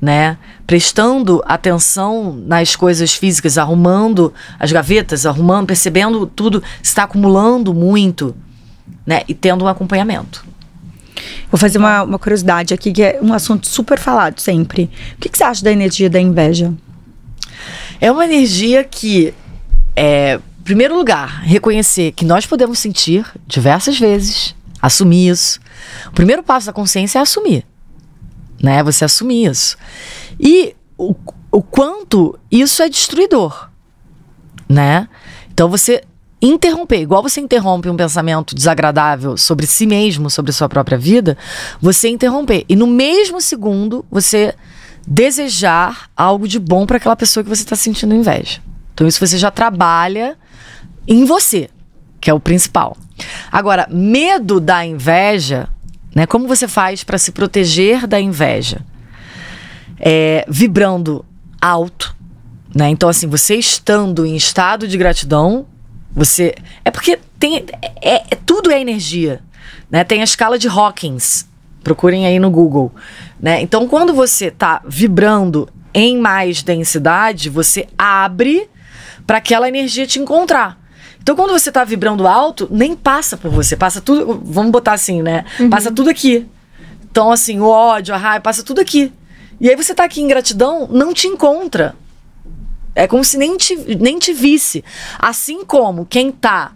[SPEAKER 3] né? Prestando atenção nas coisas físicas, arrumando as gavetas, arrumando, percebendo tudo, está acumulando muito, né? E tendo um acompanhamento.
[SPEAKER 2] Vou fazer uma, uma curiosidade aqui, que é um assunto super falado sempre. O que, que você acha da energia da
[SPEAKER 3] inveja? É uma energia que é, primeiro lugar, reconhecer que nós podemos sentir diversas vezes, assumir isso. O primeiro passo da consciência é assumir, né? Você assumir isso. E o, o quanto isso é destruidor, né? Então você interromper, igual você interrompe um pensamento desagradável sobre si mesmo, sobre sua própria vida, você interromper. E no mesmo segundo, você desejar algo de bom para aquela pessoa que você está sentindo inveja. Então, isso você já trabalha em você, que é o principal. Agora, medo da inveja, né? Como você faz para se proteger da inveja? É, vibrando alto, né? Então, assim, você estando em estado de gratidão, você. É porque tem. É, é, tudo é energia. Né? Tem a escala de Hawkins. Procurem aí no Google. Né? Então, quando você está vibrando em mais densidade, você abre para aquela energia te encontrar. Então, quando você está vibrando alto, nem passa por você, passa tudo. Vamos botar assim, né? Uhum. Passa tudo aqui. Então, assim, o ódio, a raiva, passa tudo aqui. E aí você está aqui em gratidão, não te encontra. É como se nem te, nem te visse. Assim como quem tá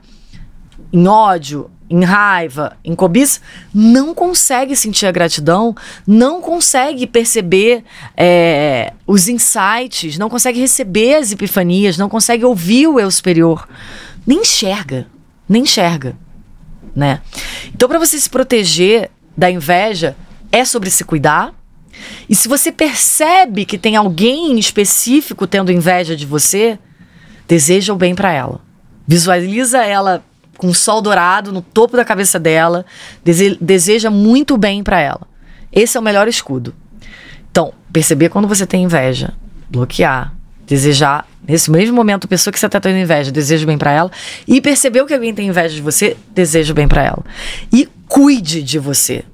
[SPEAKER 3] em ódio, em raiva, em cobiça, não consegue sentir a gratidão, não consegue perceber é, os insights, não consegue receber as epifanias, não consegue ouvir o eu superior. Nem enxerga, nem enxerga, né? Então, para você se proteger da inveja, é sobre se cuidar, e se você percebe que tem alguém específico tendo inveja de você, deseja o bem para ela. Visualiza ela com o sol dourado no topo da cabeça dela, deseja muito bem para ela. Esse é o melhor escudo. Então, perceber quando você tem inveja, bloquear, desejar nesse mesmo momento a pessoa que você está tendo inveja, deseja bem para ela e perceber que alguém tem inveja de você, deseja bem para ela. E cuide de você.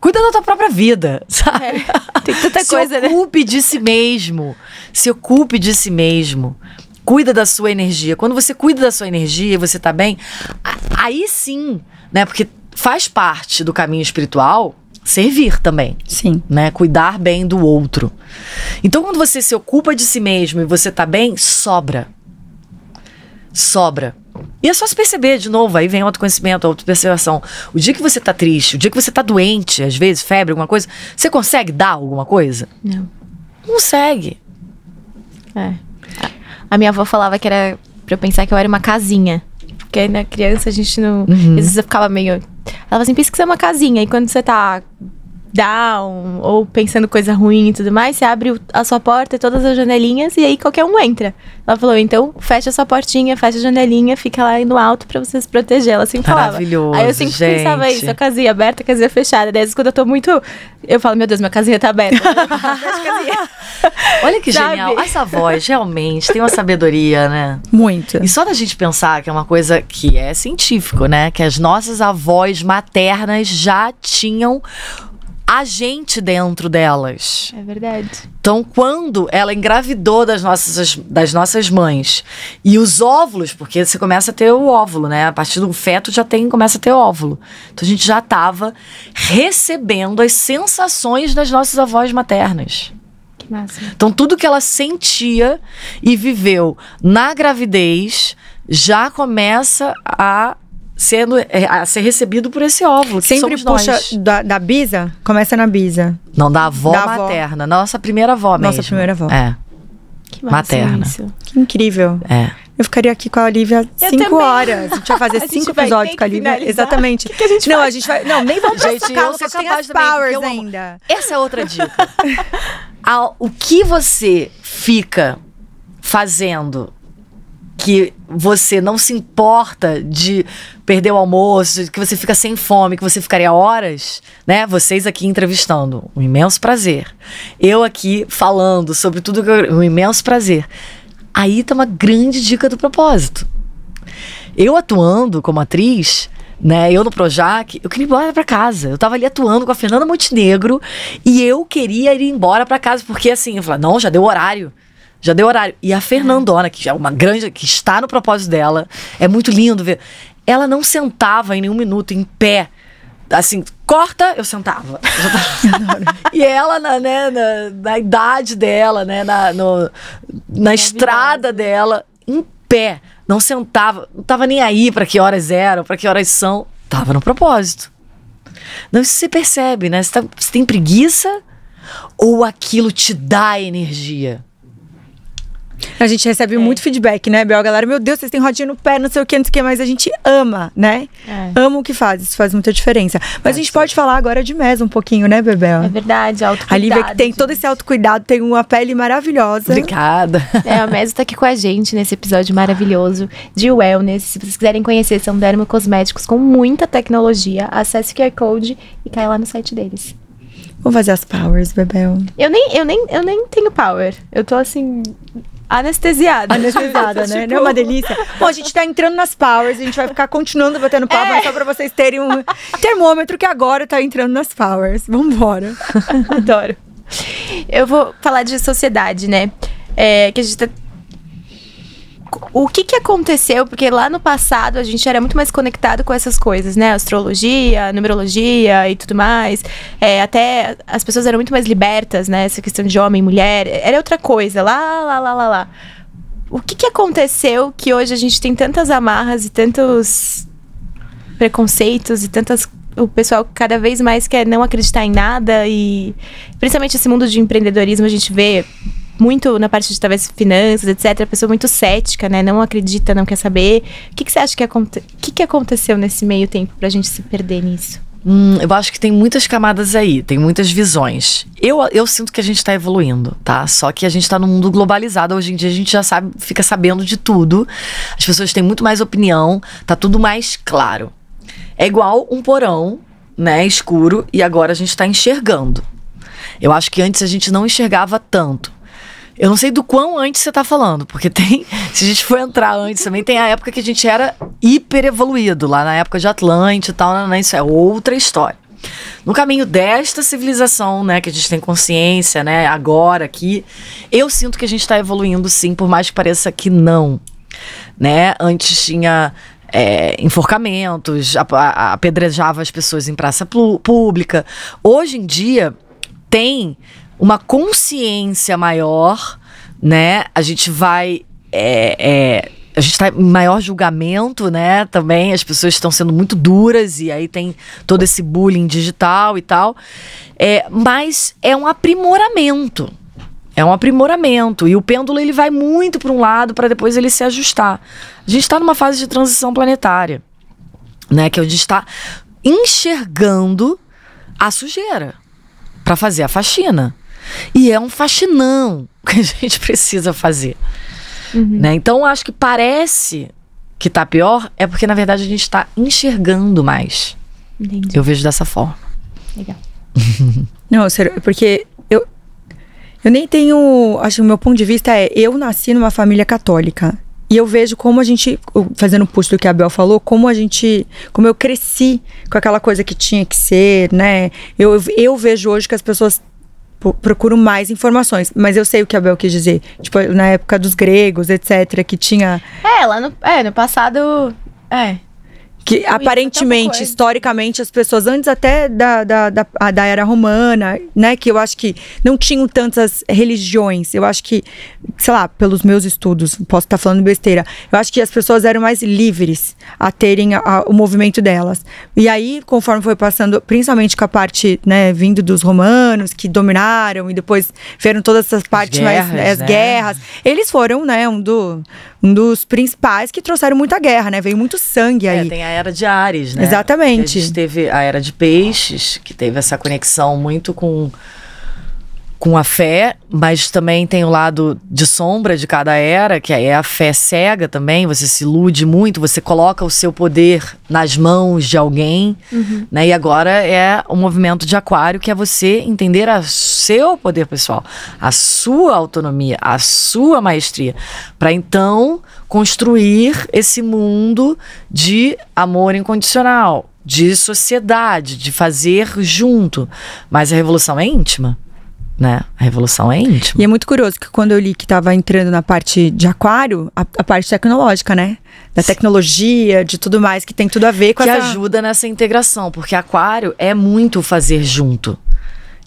[SPEAKER 3] Cuida da tua própria vida, sabe? É, tem tanta coisa, né? Se ocupe de si mesmo. Se ocupe de si mesmo. Cuida da sua energia. Quando você cuida da sua energia e você tá bem, aí sim, né? Porque faz parte do caminho espiritual servir também. Sim. Né? Cuidar bem do outro. Então, quando você se ocupa de si mesmo e você tá bem, sobra. Sobra. E é só se perceber de novo, aí vem autoconhecimento, autopercepção. O dia que você tá triste, o dia que você tá doente, às vezes, febre, alguma coisa, você consegue dar alguma coisa? Não. consegue. É. A minha avó falava que era pra eu pensar que eu era uma casinha.
[SPEAKER 1] Porque na criança a gente não. Uhum. Às vezes eu ficava meio. Ela falava assim: pensa que você é uma casinha. E quando você tá down ou pensando coisa ruim e tudo mais, você abre a sua porta e todas as janelinhas e aí qualquer um entra. Ela falou, então fecha a sua portinha, fecha a janelinha, fica lá no alto para você se proteger. Ela sempre assim Maravilhoso, falava. Aí eu sempre gente. pensava isso, a casinha aberta, a casinha fechada. Daí quando eu tô muito. Eu falo, meu Deus, minha casinha tá aberta.
[SPEAKER 3] Olha que Sabe? genial. Essa voz realmente tem uma sabedoria, né? Muito. E só da gente pensar que é uma coisa que é científico, né? Que as nossas avós maternas já tinham a gente dentro delas. É verdade. Então, quando ela engravidou das nossas, das nossas mães e os óvulos, porque você começa a ter o óvulo, né? A partir do feto já tem, começa a ter óvulo. Então, a gente já estava recebendo as sensações das nossas avós maternas. Que massa. Então, tudo que ela sentia e viveu na gravidez já começa a sendo é, a ser recebido por esse óvulo. Que Sempre puxa nós. Da, da
[SPEAKER 2] bisa? Começa na bisa. Não, da avó da materna.
[SPEAKER 3] Avó. Nossa primeira avó Nossa mesmo. Nossa primeira avó. É. Que materna. Que incrível. É. Eu ficaria aqui com a Olivia eu cinco também.
[SPEAKER 2] horas. A gente vai fazer cinco episódios com a Olivia. Finalizar. Exatamente. Que que a gente não, faz? a gente vai. Não, nem vamos pra gente, essa calma, vocês têm
[SPEAKER 3] as powers também, ainda. Essa é outra dica. o que você fica fazendo que você não se importa de perder o almoço, que você fica sem fome, que você ficaria horas, né? Vocês aqui entrevistando, um imenso prazer. Eu aqui falando sobre tudo que eu, um imenso prazer. Aí tá uma grande dica do propósito. Eu atuando como atriz, né? Eu no Projac, eu queria ir embora para casa. Eu tava ali atuando com a Fernanda Montenegro e eu queria ir embora para casa porque assim, eu falava, não, já deu horário. Já deu horário. E a Fernandona, que é uma grande, que está no propósito dela, é muito lindo ver. Ela não sentava em nenhum minuto em pé. Assim, corta, eu sentava. e ela, na, né, na, na, idade dela, né, na, no, na estrada dela, em pé. Não sentava, não tava nem aí para que horas eram, para que horas são. Tava no propósito. Não, isso você percebe, né? Você, tá, você tem preguiça ou aquilo te dá energia?
[SPEAKER 2] A gente recebe é. muito feedback, né, Bel? A galera, meu Deus, vocês têm rodinha no pé, não sei o que, não sei o que, mas a gente ama, né? É. Ama o que faz, isso faz muita diferença. Mas a gente pode falar agora de
[SPEAKER 1] mesa um pouquinho, né, Bebel? É verdade, autocuidado. A Lívia que tem gente. todo esse autocuidado, tem uma pele maravilhosa. Obrigada. É, a mesa tá aqui com a gente nesse episódio maravilhoso de wellness. Se vocês quiserem conhecer, são dermocosméticos com muita tecnologia. Acesse o QR Code e cai lá no site deles. Vou fazer as powers, Bebel. Eu nem, eu nem, eu nem tenho power. Eu tô assim, Anestesiada. Anestesiada, né? Tipo... Não é uma delícia? Bom, a gente tá entrando nas
[SPEAKER 2] powers, a gente vai ficar continuando batendo papo, é. só pra vocês terem um termômetro que agora tá entrando nas
[SPEAKER 1] powers. Vambora. Adoro. Eu vou falar de sociedade, né? É, que a gente tá o que, que aconteceu? Porque lá no passado a gente era muito mais conectado com essas coisas, né? Astrologia, numerologia e tudo mais. É, até as pessoas eram muito mais libertas, né? Essa questão de homem e mulher. Era outra coisa. Lá, lá, lá, lá, lá. O que, que aconteceu que hoje a gente tem tantas amarras e tantos preconceitos e tantas o pessoal cada vez mais quer não acreditar em nada e principalmente esse mundo de empreendedorismo a gente vê muito na parte de talvez finanças, etc., a pessoa muito cética, né? Não acredita, não quer saber. O que, que você acha que, aconte... que, que aconteceu nesse meio tempo pra gente se perder nisso?
[SPEAKER 3] Hum, eu acho que tem muitas camadas aí, tem muitas visões. Eu, eu sinto que a gente está evoluindo, tá? Só que a gente está num mundo globalizado. Hoje em dia a gente já sabe, fica sabendo de tudo. As pessoas têm muito mais opinião, tá tudo mais claro. É igual um porão, né, escuro, e agora a gente está enxergando. Eu acho que antes a gente não enxergava tanto. Eu não sei do quão antes você está falando, porque tem. Se a gente for entrar antes também, tem a época que a gente era hiper evoluído, lá na época de Atlante e tal, não, né, né, isso é outra história. No caminho desta civilização, né, que a gente tem consciência, né, agora aqui, eu sinto que a gente está evoluindo sim, por mais que pareça que não. Né? Antes tinha é, enforcamentos, apedrejava as pessoas em praça pública. Hoje em dia tem uma consciência maior, né? A gente vai. É, é, a gente está em maior julgamento, né? Também as pessoas estão sendo muito duras e aí tem todo esse bullying digital e tal. É, mas é um aprimoramento. É um aprimoramento. E o pêndulo ele vai muito para um lado para depois ele se ajustar. A gente está numa fase de transição planetária, né? Que a gente está enxergando a sujeira para fazer a faxina. E é um faxinão que a gente precisa fazer. Uhum. Né? Então, acho que parece que tá pior, é porque, na verdade, a gente está enxergando mais. Entendi. Eu vejo dessa forma. Legal.
[SPEAKER 2] Não, sério, é porque eu, eu nem tenho. Acho que o meu ponto de vista é: eu nasci numa família católica. E eu vejo como a gente, fazendo um puxo do que a Bel falou, como a gente, como eu cresci com aquela coisa que tinha que ser, né? Eu, eu vejo hoje que as pessoas procuro mais informações. Mas eu sei o que a Bel quis dizer. Tipo, na época dos gregos, etc., que tinha.
[SPEAKER 1] É, lá no, é, no passado.
[SPEAKER 2] É, que aparentemente, historicamente, as pessoas, antes até da, da, da, da era romana, né? Que eu acho que não tinham tantas religiões. Eu acho que, sei lá, pelos meus estudos, posso estar falando besteira, eu acho que as pessoas eram mais livres a terem a, a, o movimento delas. E aí, conforme foi passando, principalmente com a parte, né, vindo dos romanos, que dominaram e depois vieram todas essas partes guerras, mais. As né? guerras. Eles foram, né, um, do, um dos principais que trouxeram muita guerra, né? Veio muito sangue é, aí. É, tem a era de Ares,
[SPEAKER 3] né? Exatamente. A gente teve a era de peixes, que teve essa conexão muito com com a fé, mas também tem o lado de sombra de cada era, que é a fé cega também, você se ilude muito, você coloca o seu poder nas mãos de alguém, uhum. né? E agora é o movimento de aquário, que é você entender o seu poder pessoal, a sua autonomia, a sua maestria, para então construir esse mundo de amor incondicional, de sociedade, de fazer junto. Mas a revolução é íntima né? A revolução é íntima. E é muito curioso que quando eu li
[SPEAKER 2] que estava entrando na parte de aquário, a, a parte tecnológica, né? Da Sim. tecnologia,
[SPEAKER 3] de tudo mais, que tem tudo a ver com que essa... ajuda nessa integração, porque aquário é muito fazer junto.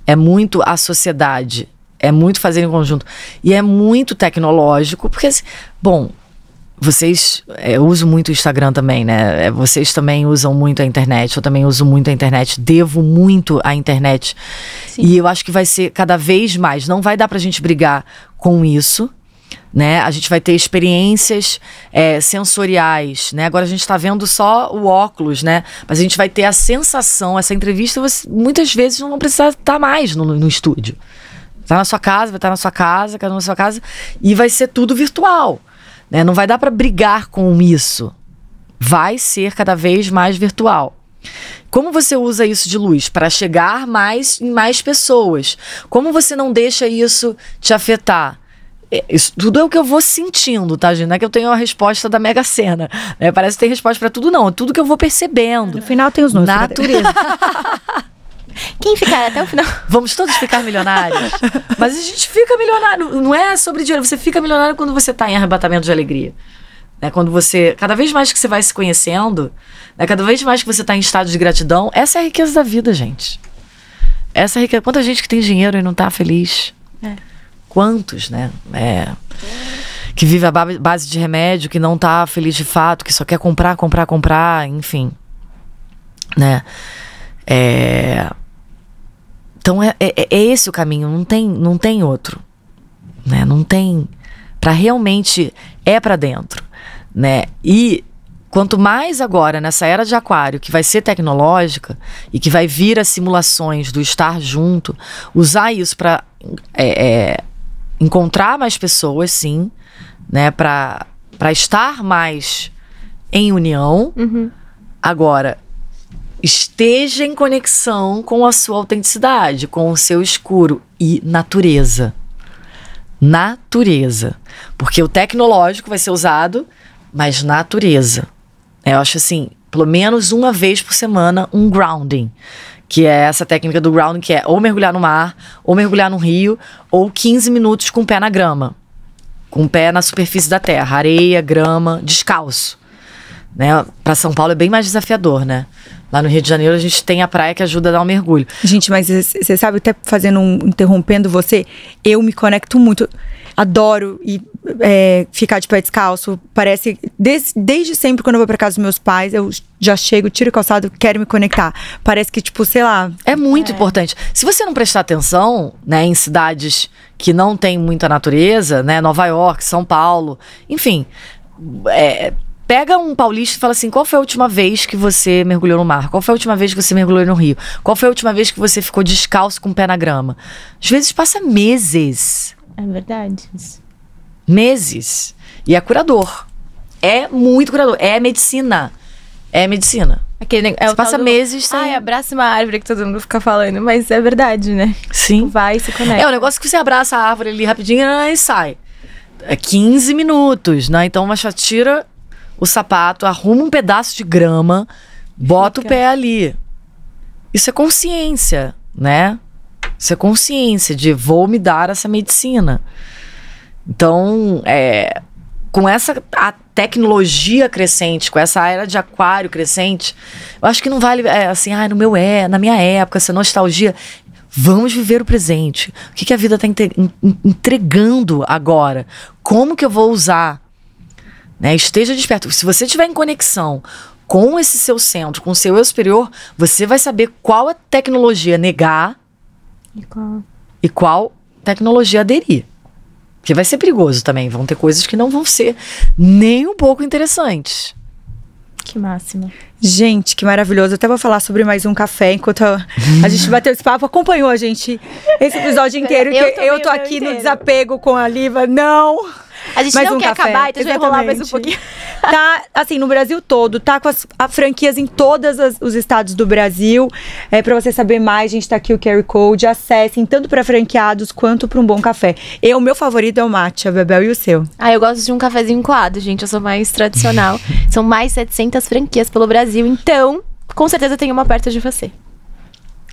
[SPEAKER 3] É muito a sociedade. É muito fazer em conjunto. E é muito tecnológico, porque, assim, bom, vocês é, eu uso muito o Instagram também, né? É, vocês também usam muito a internet. Eu também uso muito a internet. Devo muito à internet. Sim. E eu acho que vai ser cada vez mais. Não vai dar para a gente brigar com isso. Né? A gente vai ter experiências é, sensoriais, né? Agora a gente está vendo só o óculos, né? Mas a gente vai ter a sensação, essa entrevista você, muitas vezes não precisa estar tá mais no, no estúdio. Tá na sua casa, vai estar tá na sua casa, cada um na sua casa, e vai ser tudo virtual. Né? Não vai dar para brigar com isso. Vai ser cada vez mais virtual. Como você usa isso de luz para chegar mais em mais pessoas? Como você não deixa isso te afetar? É, isso tudo é o que eu vou sentindo, tá, gente? Não é que eu tenho a resposta da Mega Sena. Né? Parece que tem resposta para tudo, não. É tudo que eu vou percebendo. No final tem os nomes. Natureza. Quem ficar até o final. Vamos todos ficar milionários. Mas a gente fica milionário. Não é sobre dinheiro. Você fica milionário quando você está em arrebatamento de alegria. Né? Quando você. Cada vez mais que você vai se conhecendo, né? cada vez mais que você está em estado de gratidão, essa é a riqueza da vida, gente. Essa é a riqueza. Quanta gente que tem dinheiro e não está feliz. É. Quantos, né? É. Que vive a base de remédio, que não está feliz de fato, que só quer comprar, comprar, comprar, enfim. Né? É. Então é, é, é esse o caminho, não tem, não tem outro. Né? Não tem. Para realmente é para dentro. Né? E quanto mais agora, nessa era de aquário, que vai ser tecnológica e que vai vir as simulações do estar junto, usar isso para é, é, encontrar mais pessoas, sim, né? Para estar mais em união. Uhum. Agora, esteja em conexão com a sua autenticidade, com o seu escuro e natureza. Natureza. Porque o tecnológico vai ser usado, mas natureza. Eu acho assim, pelo menos uma vez por semana, um grounding. Que é essa técnica do grounding, que é ou mergulhar no mar, ou mergulhar no rio, ou 15 minutos com o pé na grama. Com o pé na superfície da terra, areia, grama, descalço. Né? Para São Paulo é bem mais desafiador, né? Lá no Rio de Janeiro a gente tem a praia que ajuda a dar um mergulho. Gente, mas você sabe, até fazendo um, interrompendo você, eu me conecto muito. Adoro
[SPEAKER 2] e é, ficar de pé descalço. Parece. desde desde sempre, quando eu vou pra casa dos meus
[SPEAKER 3] pais, eu já chego, tiro o calçado, quero me conectar. Parece que, tipo, sei lá. É muito é. importante. Se você não prestar atenção, né, em cidades que não tem muita natureza, né? Nova York, São Paulo, enfim. É, Pega um paulista e fala assim: qual foi a última vez que você mergulhou no mar? Qual foi a última vez que você mergulhou no rio? Qual foi a última vez que você ficou descalço com o pé na grama? Às vezes passa meses. É verdade. Meses. E é curador. É muito curador. É medicina. É medicina. Aquele, é você passa do... meses sem... Ai, abraça uma árvore que todo mundo fica falando, mas é verdade, né? Sim. Tipo, vai se conecta. É um negócio que você abraça a árvore ali rapidinho né, e sai. É 15 minutos, né? Então, uma chatira o sapato, arruma um pedaço de grama, bota Fica. o pé ali. Isso é consciência, né? Isso é consciência de vou me dar essa medicina. Então, é, com essa a tecnologia crescente, com essa era de aquário crescente, eu acho que não vale é, assim, ah, no meu é, na minha época, essa nostalgia. Vamos viver o presente. O que, que a vida está entregando agora? Como que eu vou usar né? Esteja desperto. Se você estiver em conexão com esse seu centro, com o seu eu superior, você vai saber qual a tecnologia negar e qual, e qual tecnologia aderir. Porque vai ser perigoso também. Vão ter coisas que não vão ser nem um pouco interessantes.
[SPEAKER 1] Que máximo.
[SPEAKER 2] Gente, que maravilhoso. até vou falar sobre mais um café enquanto a, a gente bateu esse papo. Acompanhou a gente esse episódio inteiro. Eu, que eu tô aqui no desapego com a Liva. Não! A gente mais não um quer café. acabar, então Exatamente. a gente vai rolar mais um pouquinho. Tá, assim, no Brasil todo, tá com as franquias em todos os estados do Brasil. É, para você saber mais, a gente tá aqui o QR Code. Acessem tanto para franqueados quanto para um bom café. Eu, meu favorito é o matcha Bebel e o seu.
[SPEAKER 1] Ah, eu gosto de um cafezinho coado, gente. Eu sou mais tradicional. São mais 700 franquias pelo Brasil, então com certeza tem uma perto de você.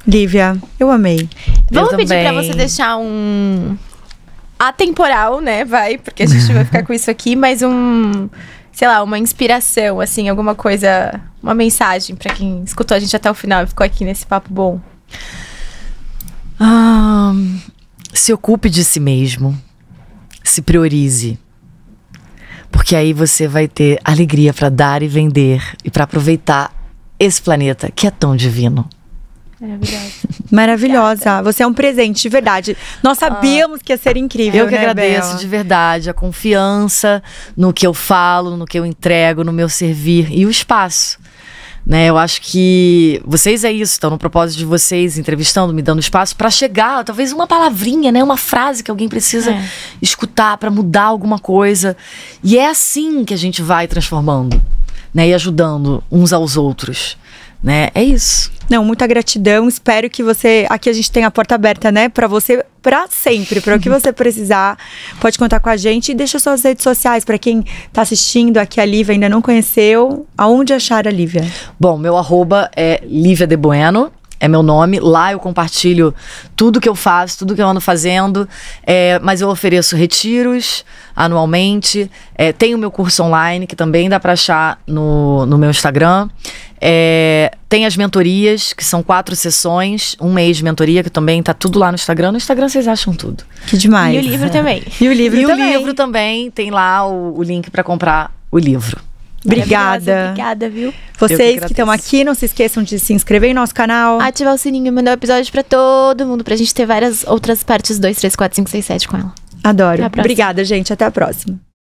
[SPEAKER 2] Lívia, eu amei. Vamos eu pedir para você deixar
[SPEAKER 1] um atemporal, né? Vai, porque a gente vai ficar com isso aqui, mas um, sei lá, uma inspiração, assim, alguma coisa, uma mensagem para quem escutou a gente até o final e ficou aqui nesse papo bom.
[SPEAKER 3] Ah, se ocupe de si mesmo. Se priorize. Porque aí você vai ter alegria para dar e vender e para aproveitar esse planeta que é tão divino.
[SPEAKER 1] Maravilhosa.
[SPEAKER 2] Maravilhosa. Você é um presente, de verdade. Nós ah, sabíamos ah, que ia ser incrível. Eu que né, agradeço, Bela? de
[SPEAKER 3] verdade, a confiança no que eu falo, no que eu entrego, no meu servir e o espaço. Né, eu acho que vocês é isso, estão no propósito de vocês, entrevistando, me dando espaço para chegar, talvez uma palavrinha, né, uma frase que alguém precisa é. escutar para mudar alguma coisa. E é assim que a gente vai transformando, né, e ajudando uns aos outros né? É isso. Não, muita gratidão. Espero que você.
[SPEAKER 2] Aqui a gente tem a porta aberta, né? Para você, para sempre, para o que você precisar. Pode contar com a gente. E deixa suas redes sociais para quem está assistindo aqui a Lívia ainda não conheceu. Aonde
[SPEAKER 3] achar a Lívia? Bom, meu arroba é Lívia de Bueno é meu nome. Lá eu compartilho tudo que eu faço, tudo que eu ando fazendo. É, mas eu ofereço retiros anualmente. É, tenho meu curso online, que também dá para achar no, no meu Instagram. É, tem as mentorias, que são quatro sessões, um mês de mentoria, que também tá tudo lá no Instagram. No Instagram vocês acham tudo. Que demais. E o livro também. E o livro e também. o livro também. Tem lá o, o link para comprar o livro. Obrigada. Obrigada,
[SPEAKER 2] viu? Vocês que,
[SPEAKER 1] estão aqui, não se esqueçam de se inscrever em nosso canal. Ativar o sininho e mandar o um episódio para todo mundo, pra gente ter várias outras partes 2, 3, 4, 5, 6, 7 com ela. Adoro. Obrigada,
[SPEAKER 2] gente. Até a próxima.